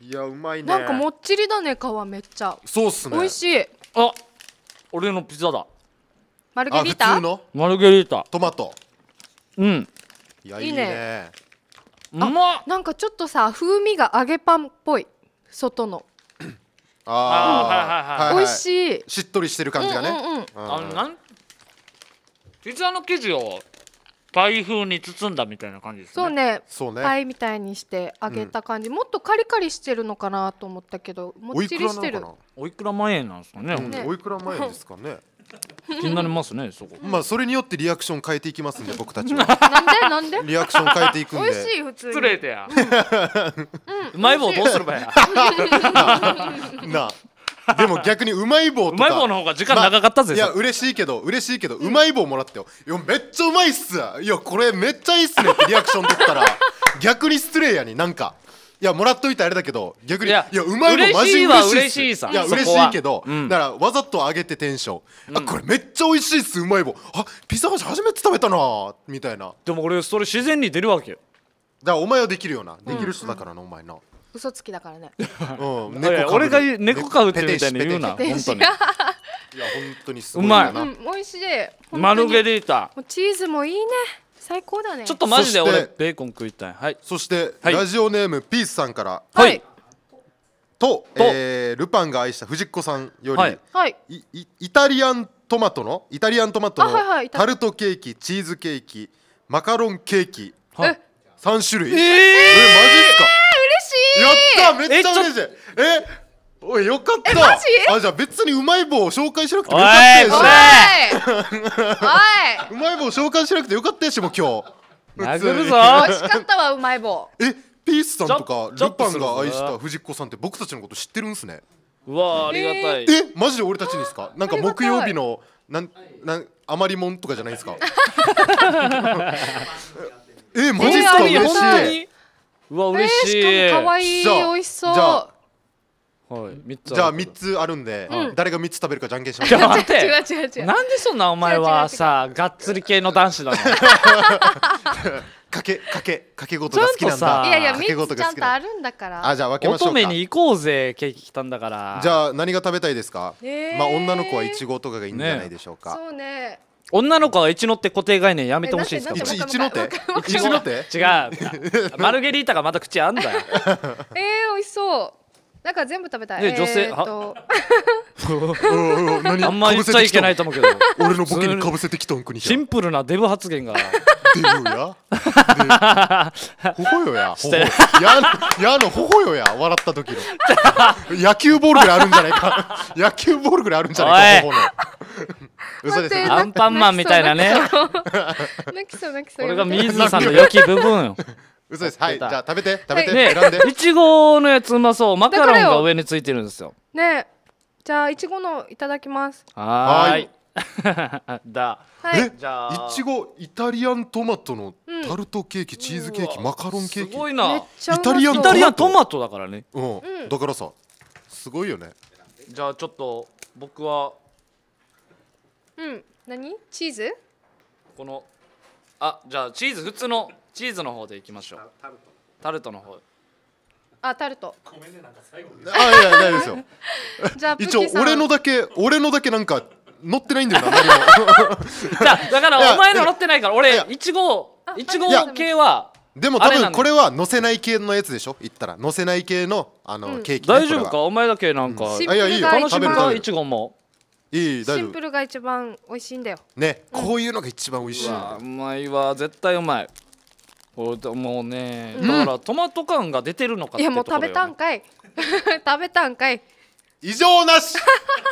いやうまいねなんかもっちりだね皮めっちゃそうっすね美味しいあ俺のピザだマルゲリータマルゲリータトマトうんいやいいねうまなんかちょっとさ風味が揚げパンっぽい外の *clears throat* ああ、うん、はいはいはい美味しいしっとりしてる感じがね、うんうんうん、あのなんピザの生地をパイ風に包んだみたいな感じですねそうねそうねパイみたいにして揚げた感じ、うん、もっとカリカリしてるのかなと思ったけどもっちりしてるおいくら万円なんですかね、ねおいくら万円ですかね *laughs* 気になりますねそこ、まあそれによってリアクション変えていきますんで僕たちは *laughs* なんでなんでリアクション変えていくんで美味しい普通失礼だや、うん、うまい棒どうすればや *laughs* なあでも逆にうまい棒とかうまい棒の方が時間長かったぜ、まいや嬉しいけど嬉しいけど、うまい棒もらってよいやめっちゃうまいっすいやこれめっちゃいいっすねってリアクション取ったら *laughs* 逆に失礼やになんかいやもらっといてあれだけど逆にいやうまい棒マジ嬉しいしいさいや嬉しいけど、うん、だからわざと上げてテンション、うん、あこれめっちゃ美味しいっすうまい棒あピザ味初めて食べたなみたいなでも俺それ自然に出るわけよだからお前はできるよなできる人だからな、うん、お前な嘘つきだからね。うん、いや俺が猫飼うってみたいに言うな。ペテン本当に。いや本当にすごいな。うまい。うん、美味しい。マルゲリータ。チーズもいいね。最高だね。ちょっとマジで俺ベーコン食いたい。はい。そして、はい、ラジオネームピースさんから。はい。と、とえー、ルパンが愛した藤子さんより、はい、いイタリアントマトのイタリアントマトの、はいはい、タルトケーキ、チーズケーキ、マカロンケーキ、はい、三種類。えー、えマジやっためっちゃ嬉しいええおいよかったえマジあじゃあ別にうまい棒を紹介しなくてよかったやしおいうまい棒紹介しなくてよかったやしもう今日殴るぞ美しかったわうまい棒えピースさんとかルパンが愛した藤子さんって僕たちのこと知ってるんすねうわありがたいえマジで俺たちですかなんか木曜日のなんなんあまりもんとかじゃないですか *laughs* えマジっすか嬉しいうわ嬉しい、えー、しかも可愛い美味しそうじゃはい3つじゃあ3つあるんで、うん、誰が三つ食べるかじゃんけんします。違う違う違うなんでそんなお前はさがっつり系の男子なの *laughs* かけかけかけごとが好きなんだいやいや3つちゃんとあるんだからあじゃあ分けましょう乙女に行こうぜケーキ来たんだからじゃあ何が食べたいですか、えー、まあ女の子はいちごとかがいいんじゃないでしょうか、ね、そうね女の子は一の手固定概念やめてほしいですか一一の手一の手違うマルゲリータがまた口あんだよ *laughs* えー、美味しそうなんか全部食べたい。女性、あんまり言っちゃいけないと思うけど。俺のボケにかぶせてきとんに。シンプルなデブ発言が。デブや。ほほよや。*laughs* や、やのほほよや、笑った時の。野球ボールぐらいあるんじゃないか。野球ボールぐらいあるんじゃないか。嘘です。アンパンマンみたいなね。泣きそう泣きそう。俺が水野さんの良き部分嘘ですはいじゃあ食べて食べて、ね、選んでいちごのやつうまそうマカロンが上についてるんですよねじゃあいちごのいただきますはい *laughs* だ、はい、じゃあいちごイタリアントマトのタルトケーキ、うん、チーズケーキマカロンケーキすごいなイタリアントマトだからね、うん、うん、だからさすごいよねじゃあちょっと僕はうん何チーズこのあじゃあチーズ普通のチーズの方でいきましょうタルトタルトの方あタルトごめんねなんか最後あいやないですよ *laughs* じゃあ一応俺のだけ俺のだけなんか乗ってないんだよな *laughs* だからお前の乗ってないから俺いちごいちご系はでも多分これは乗せない系のやつでしょ言ったら乗せない系のあの、ケーキ、大丈夫かお前だけなんか、ういやいいよ楽しむかいちごもいい大丈夫シンプルが一番美味しいんだよね、こういうのが一番美味しい、うまいわ絶対うまいもうね、だからトマト感が出てるのか、ね、いやもう食べたんかい *laughs* 食べたんかい異常なし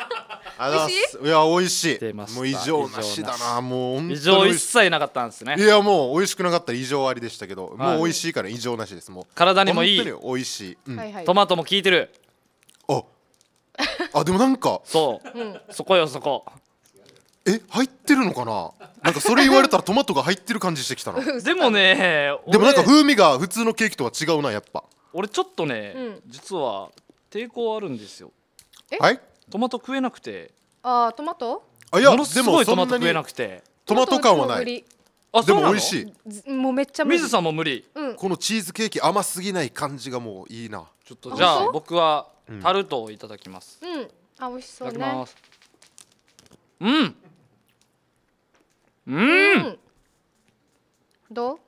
*laughs* あいや美味しいもう異常なしだなもう異常一切なかったんですねいやもう美味しくなかったら異常ありでしたけど、はい、もう美味しいから異常なしですもう体にもいい美味しい、うんはいはい、トマトも効いてるああでもなんかそう、うん、そこよそこえ入ってるのかななんかそれ言われたらトマトが入ってる感じしてきたな *laughs* でもねでもなんか風味が普通のケーキとは違うなやっぱ俺ちょっとね、うん、実は抵抗あるんですよはいトマト食えなくてああトマトあいやでもすごいトマト食えなくてトマト感はないあでも美味しいもうめっちゃ水さんも無理、うん、このチーズケーキ甘すぎない感じがもういいなちょっとじゃあ僕はタルトをいただきますうん、あ美味しそうねうんうん、どう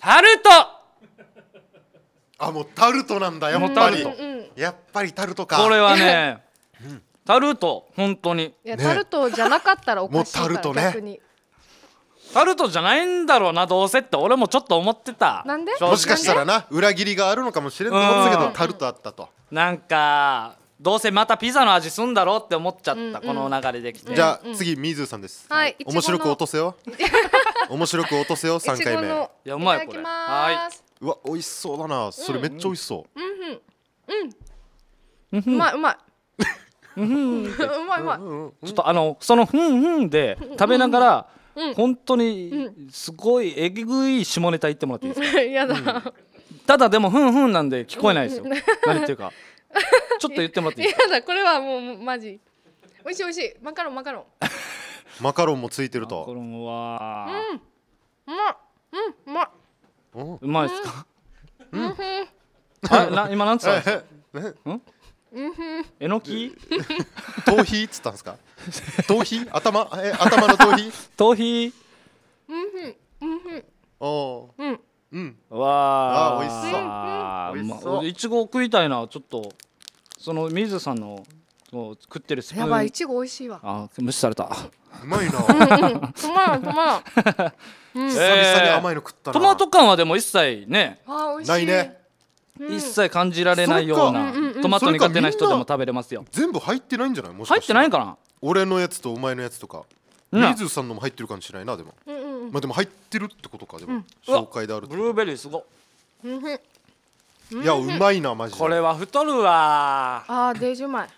タルトあもうタルトなんだやっぱり、やっぱりタルトかこれはね、タルト本当にいや、タルトじゃなかったらおかしいからもうタルトねタルトじゃないんだろうなどうせって俺もちょっと思ってたもしかしたらな裏切りがあるのかもしれなと思ったけどタルトあったとなんかどうせまたピザの味すんだろうって思っちゃった、この流れできてじゃあ、次みずさんです、はい、面白く落とせよ *laughs* 面白く落とせよ3回目いやうまいこれはいうわ美味しそうだなそれめっちゃ美味しそううんうん、うん、うまいうまいうんうまいうまい、ちょっとあのそのふんふんで食べながら、本当にすごいえぐい下ネタ言ってもらっていいですか *laughs* やだ、ただでもふんふんなんで聞こえないですよ、何っていうか *laughs* ちょっと言ってもらっていいですかやだこれはもうマジ美味しい美味しいマカロンマカロン *laughs* マカロンもついてるとマカロンはうんうまうんうまうまいですかうんあな今なんつったすかうんえのき *laughs* 頭皮っつったんですか頭皮頭え頭の頭皮頭皮うんんうんおおうんうんわあ美味しそうあ美味いちご食いたいなちょっとその水さんのもう食ってるスプーンやばいいちご美味しいわあ無視されたうまいな、うんうん、トマトん、久々に甘いの食ったトマト感はでも一切ねあ美味しいないね、うん、一切感じられないようなトマト苦手な人でも食べれますよ全部入ってないんじゃないもしかして入ってないかな俺のやつとお前のやつとか、うん、水さんのも入ってる感じしないなでも、うんまあでも入ってるってことかでも、紹介であるブルーベリーすごいやうまいなマジでこれは太るわあデージうマイ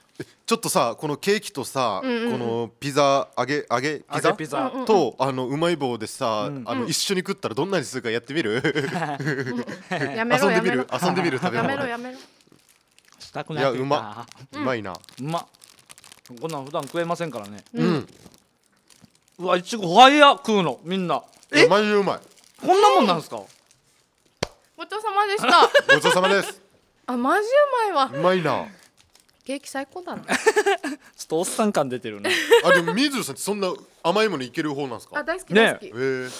ちょっとさこのケーキとさ、このピザ揚げ揚げピザとあのうまい棒でさ、あの一緒に食ったらどんなにするかやってみる *laughs* やめろ遊んでみる遊んでみる食べ物やめろやめろしたくないやうまうまいなうまこんなん普段食えませんからねうんうわいちご早や食うのみんなえマジうまいこんなもんなんですか、ごちそうさまでした *laughs* ごちそうさまですあマジうまいわうまいなケーキ最高だな *laughs* ちょっとおっさん感出てるねあでも水さんそんな甘いものいける方なんですかあ大好き大好き、ね、えー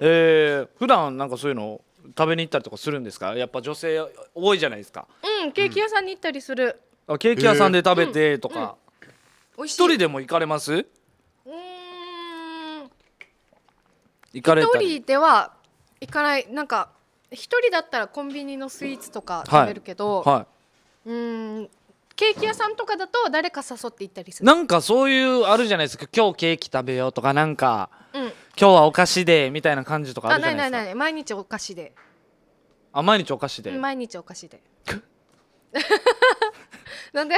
えー、普段なんかそういうの食べに行ったりとかするんですかやっぱ女性多いじゃないですかうんケーキ屋さんに行ったりする、うん、あケーキ屋さんで食べてとか、うんうん、一人でも行かれます行かれたり一人では行かないなんか一人だったらコンビニのスイーツとか食べるけど、はい、うんケーキ屋さんとかだと誰か誘って行ったりするなんかそういうあるじゃないですか今日ケーキ食べようとかなんか、うん、今日はお菓子でみたいな感じとかあるじゃないですかないないない毎日お菓子であ毎日お菓子で毎日お菓子で *laughs* *laughs* なんで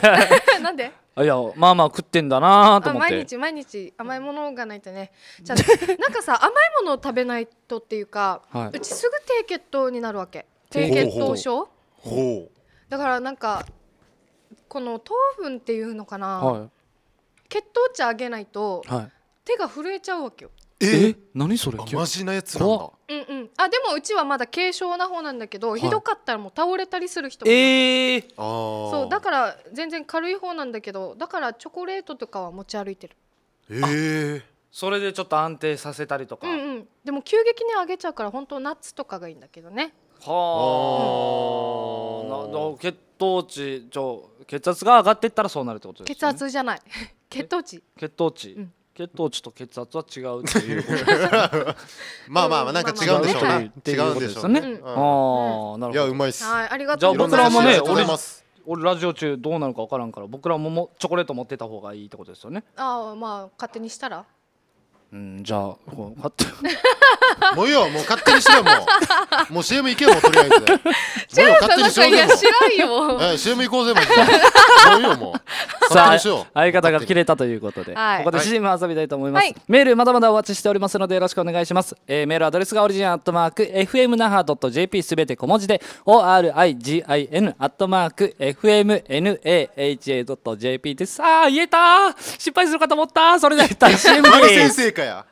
*laughs* なんでいやまあまあ食ってんだなと思って毎日毎日甘いものがないとねじゃなんかさ甘いものを食べないとっていうか、はい、うちすぐ低血糖になるわけ低血糖症ほうだからなんかこの糖分っていうのかな、はい、血糖値上げないと、はい、手が震えちゃうわけよえ何それマジなやつなんだうんうんあでもうちはまだ軽症な方なんだけど、はい、ひどかったらもう倒れたりする人もえー、そうだから全然軽い方なんだけどだからチョコレートとかは持ち歩いてるええー、それでちょっと安定させたりとか、うんうん、でも急激に上げちゃうから本当ナッツとかがいいんだけどねはあ、うん、血糖値ちょ血圧が上がってったらそうなるってことです、ね、血圧じゃない *laughs* 血糖値血糖値、うん血糖値と血圧は違うっていう *laughs* まあまあまあなんか違うんでしょうね違うんでしょうね、ああなるほどいやうまいっすありがとうございますじゃあ僕らもね俺ラジオ中どうなるか分からんから僕らももチョコレート持ってた方がいいってことですよねああまあ勝手にしたらうん、じゃあこうカ *laughs* もういいよもう勝手にしろう。もうもう CM 行けよもうとりあえず *laughs* もう勝手にしろよもうえ CM 行こうぜもうもういいよもう *laughs* さあ相方が切れたということで、はい、ここで CM 遊びたいと思います、はい、メールまだまだお待ちしておりますのでよろしくお願いします、えー、メールアドレスがオリジンアットマーク fmnaha.jp すべて小文字で origin アットマーク fmnaha.jp ですああ言えた失敗するかと思ったそれでった旦 CM に先生거야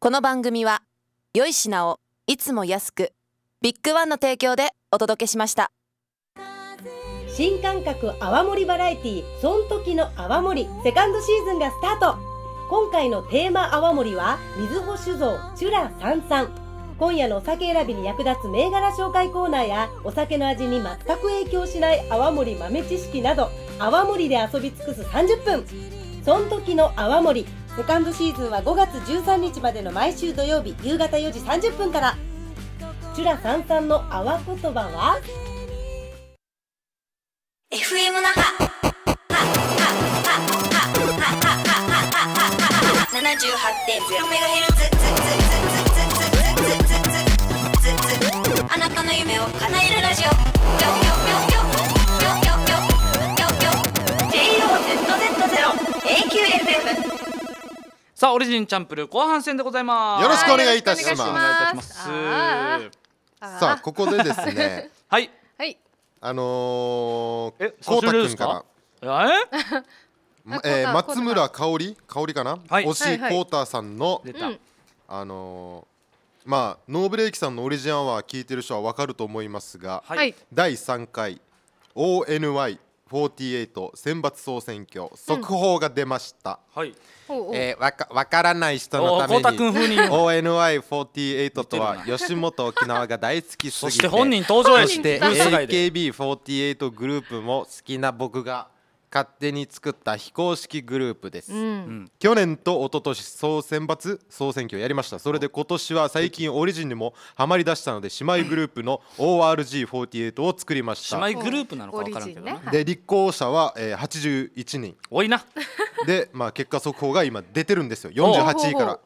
この番組は良い品をいつも安くビッグワンの提供でお届けしました新感覚泡盛バラエティーそん時の泡盛セカンドシーズンがスタート今回のテーマ泡盛は水穂酒造チュラ三三今夜のお酒選びに役立つ銘柄紹介コーナーやお酒の味に全く影響しない泡盛豆知識など泡盛で遊び尽くす30分そん時の泡盛セカンドシーズンは5月13日までの毎週土曜日夕方4時30分からチュラ三三の泡言葉は FM 那覇 78.0MHz さあオリジンチャンプル後半戦でございますよろしくお願いいたしますさあここでですねはいはいあのー、え、コータ君からええー、松村香織香織かな、はい、押井コーターさんの、はいはい、あのー、まあノーブレーキさんのオリジンは聞いてる人はわかると思いますが、はい、第3回 ONY 48選抜総選挙速報が出ました、うん、はいえー、わかわからない人のために ONY48 とは *laughs* 吉本沖縄が大好きすぎてそして本人登場やして AKB48 グループも好きな僕が勝手に作った非公式グループです、うん、去年と一昨年総選抜総選挙やりましたそれで今年は最近オリジンにもハマりだしたので姉妹グループの ORG48 を作りました姉妹グループなのか分からんけどねで立候補者は、えー、81人多いなで、まあ、結果速報が今出てるんですよ48位から。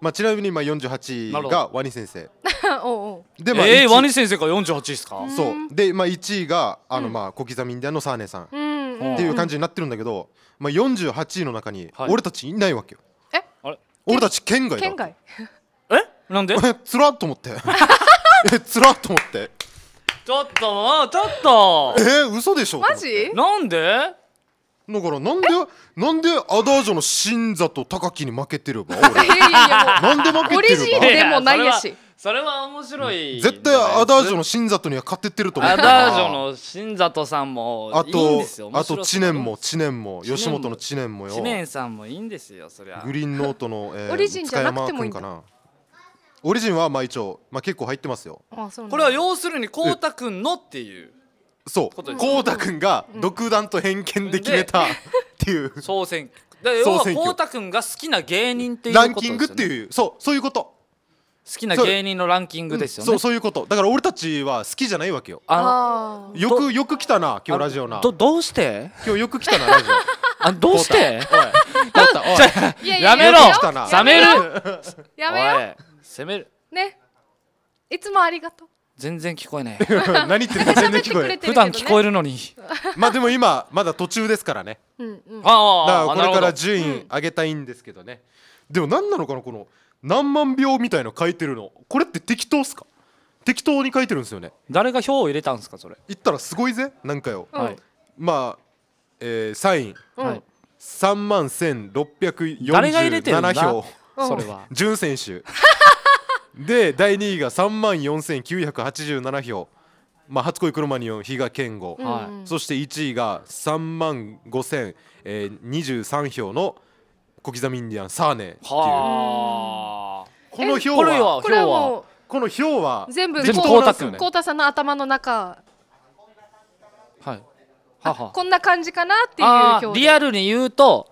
まあ、ちなみに今48位がワニ先生 *laughs* で、まあ、えー、ワニ先生が48位ですかそうで、まあ、1位があの、まあ、小刻みインディアンのサーネさん、うんっていう感じになってるんだけど、まあ、48位の中に俺たちいないわけよ、えあれ俺たち県外だ県外えなんでえつらっと思って *laughs* えつらっと思ってちょっともうちょっとえー、嘘でしょマジなんでだからなんでなんでアダージョの新座と高木に負けてれば俺いやいやなんで負けてればオリジンでもないやしそれは面白い、絶対アダージョの新里には勝ててると思うアダージョの新里さんもあとあと知念も知念も吉本の知念もよ知念さんもいいんですよそれは。グリーンノートの、えー、オリジンじゃなくてもいいオリジンはまあ一応、まあ、結構入ってますよああこれは要するにこうたくんのっていうそうこうたくんが独断と偏見で決めた、*laughs* っていう総選挙だ要はこうたくんが好きな芸人っていうことですよ、ね、ランキングっていうそうそういうこと好きな芸人のランキングですよね、そうそういうことだから俺たちは好きじゃないわけよあのよくよく来たな今日ラジオなどどうして今日よく来たなラジオ *laughs* あどうしてやめろ冷めるやめろ *laughs* 攻めるねいつもありがとう全然聞こえない *laughs* 何言ってるか全然聞こえない普段聞こえるのにまあでも今まだ途中ですからね、うんうん、だからこれから順位上げたいんですけどね、うん、でも何なのかなこの何万票みたいの書いてるのこれって適当っすか適当に書いてるんですよね誰が票を入れたんですかそれ言ったらすごいぜなんかよ、はい、まあ、えー、サイン、はい、3万1647票それは準選手 *laughs* で第2位が3万4987票まあ、初恋クロマニオン比嘉健吾、はい、そして1位が3万5023票の小刻みインディアンサーネっていうこのヒョウはこれはもうこのヒョウは全部こうた太さんの頭の中はいははこんな感じかなっていうリアルに言うと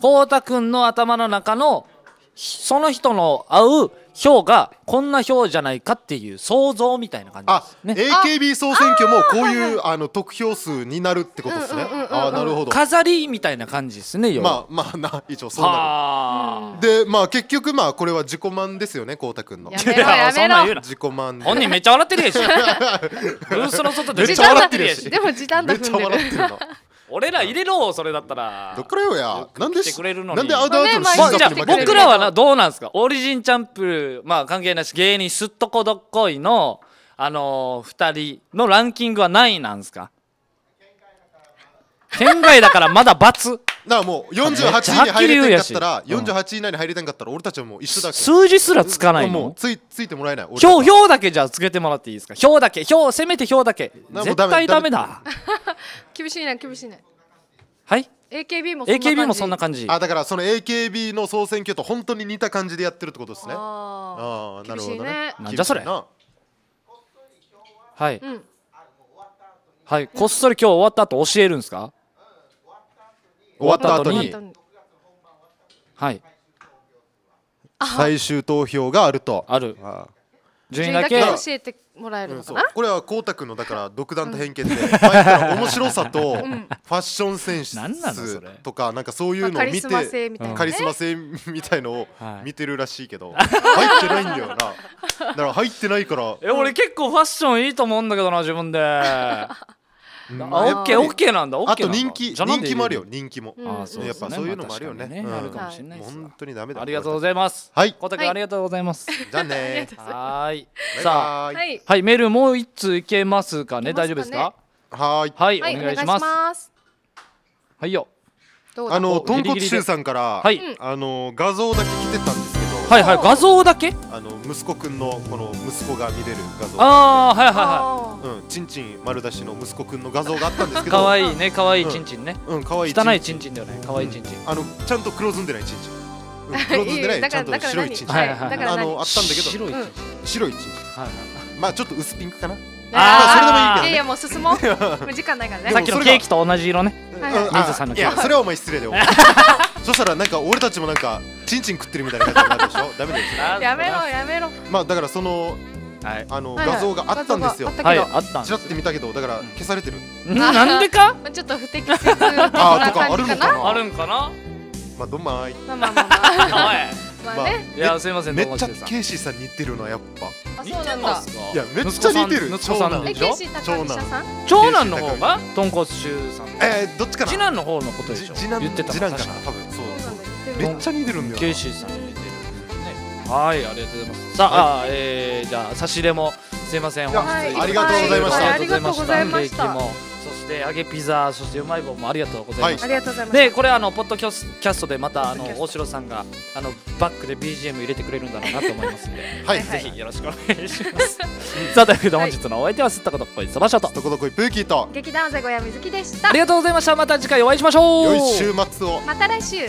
こうたくんの頭の中のその人の合う票がこんな票じゃないかっていう想像みたいな感じですね。AKB 総選挙もこういうあの得票数になるってことですね。あなるほど。飾りみたいな感じですね。まあまあな一応そうなる。でまあ結局まあこれは自己満ですよね、こうたくんの。やめろやめろ。自己満。本人めっちゃ笑ってるやし。*laughs* ブースの外でめっちゃ笑ってるやし。でも時短だ。めっちゃ笑ってるな。俺ら入れろそれだったらどっからよやなんでしてくれるのなんでアウトアウトの審査僕らはなどうなんですかオリジンチャンプルまあ関係なし芸人すっとこどっこいのあのー、人のランキングは何位なんですか県 *laughs* 外だからまだ罰だからもう48位に入れてんかったら48位以内に入れてんかったら俺たちはもう一緒だ数字すらつかないのもうついついてもらえない表表だけじゃあつけてもらっていいですか表だけ表せめて表だけ絶対ダメだ *laughs* 厳しいね厳しいねはい AKB も AKB もそんな感じあだからその AKB の総選挙と本当に似た感じでやってるってことですねああなるほどねねなんじゃそれはい、うん、はいこっそり今日終わった後教えるんですか終わった後にはい最終投票があるとある順位だけ教えてもらえるのかな、うん、これは光太のだから独断と偏見で、うん、面白さと *laughs* ファッション選ンとかなんかそういうのを見て、まあ、カリスマ性みたいのを見てるらしいけど、はい、入ってないんだよな *laughs* だから入ってないからえ俺結構ファッションいいと思うんだけどな自分で *laughs* あオッケーオッケーなんだ。あと人気人気もあるよ人気も。あそうやっぱそういうのもあるよね。あるかもしれない。本当にダメだ。ありがとうございます。はい。小竹ありがとうございます。じゃね。はい。さあはいメールもう一ついけますかね大丈夫ですか。はいはいお願いします。はいよ。あの豚骨臭さんからあの画像だけ来てたんです。はいはい画像だけあの息子くんのこの息子が見れる画像ああはいはいはいうんちんちん丸出しの息子くんの画像があったんですけど可愛いいね可愛いいちんちんねうん可愛いい汚いちんちんだよね可愛いいちんちんあのちゃんと黒ずんでないちんちん *laughs* 黒ずんでないちゃんと白いちんちんあのあったんだけど白いちんちん白いちんちんはいまあちょっと薄ピンクかなああ、それでもいいけど、いやいやもう進もう。*laughs* 時間ないからね。さっきのケーキと同じ色ね。水さんのケーキ。それはお前失礼だよ。*laughs* そしたらなんか俺たちもなんかチンチン食ってるみたいな感じになるでしょ *laughs* ダメですよやめろやめろまあだからそのはい、あの、はいはい、画像があったんですよ。はい、あったちらって見たけど、だから消されてる。うん、なんでか？*laughs* ちょっと不適切な感じかな。あとかあるのかな？あるんかな？まあどんまい。まあまあまあ。まあ、まあね、いやすみませんめっちゃケイシーさん似てるのやっぱ似てますかいやめっちゃ似てる息子さんでしょ長男長男の方が豚骨臭さんえー、どっちかな次男の方のことでしょ次男言ってた次男かな多分めっちゃ似てるんだよケイシーさん似てる、ね、はいありがとうございますさあ、はい、えー、じゃあ差し入れもすいません本日ありがとうございました、ありがとうございましたケーキもそして揚げピザそしてうまい棒もありがとうございましはい、ありがとうございますでこれあのポッドキャスキャストでまたあの大城さんがあのバックで BGM 入れてくれるんだろうなと思いますんで、*laughs* はい、ぜひよろしくお願いします *laughs* *laughs* さあというわけで本日のお相手はすったことっぽいそばしょとすったことっぽいプーキーと劇団ぜごやみずきでしたありがとうございましたまた次回お会いしましょう良い週末をまた来週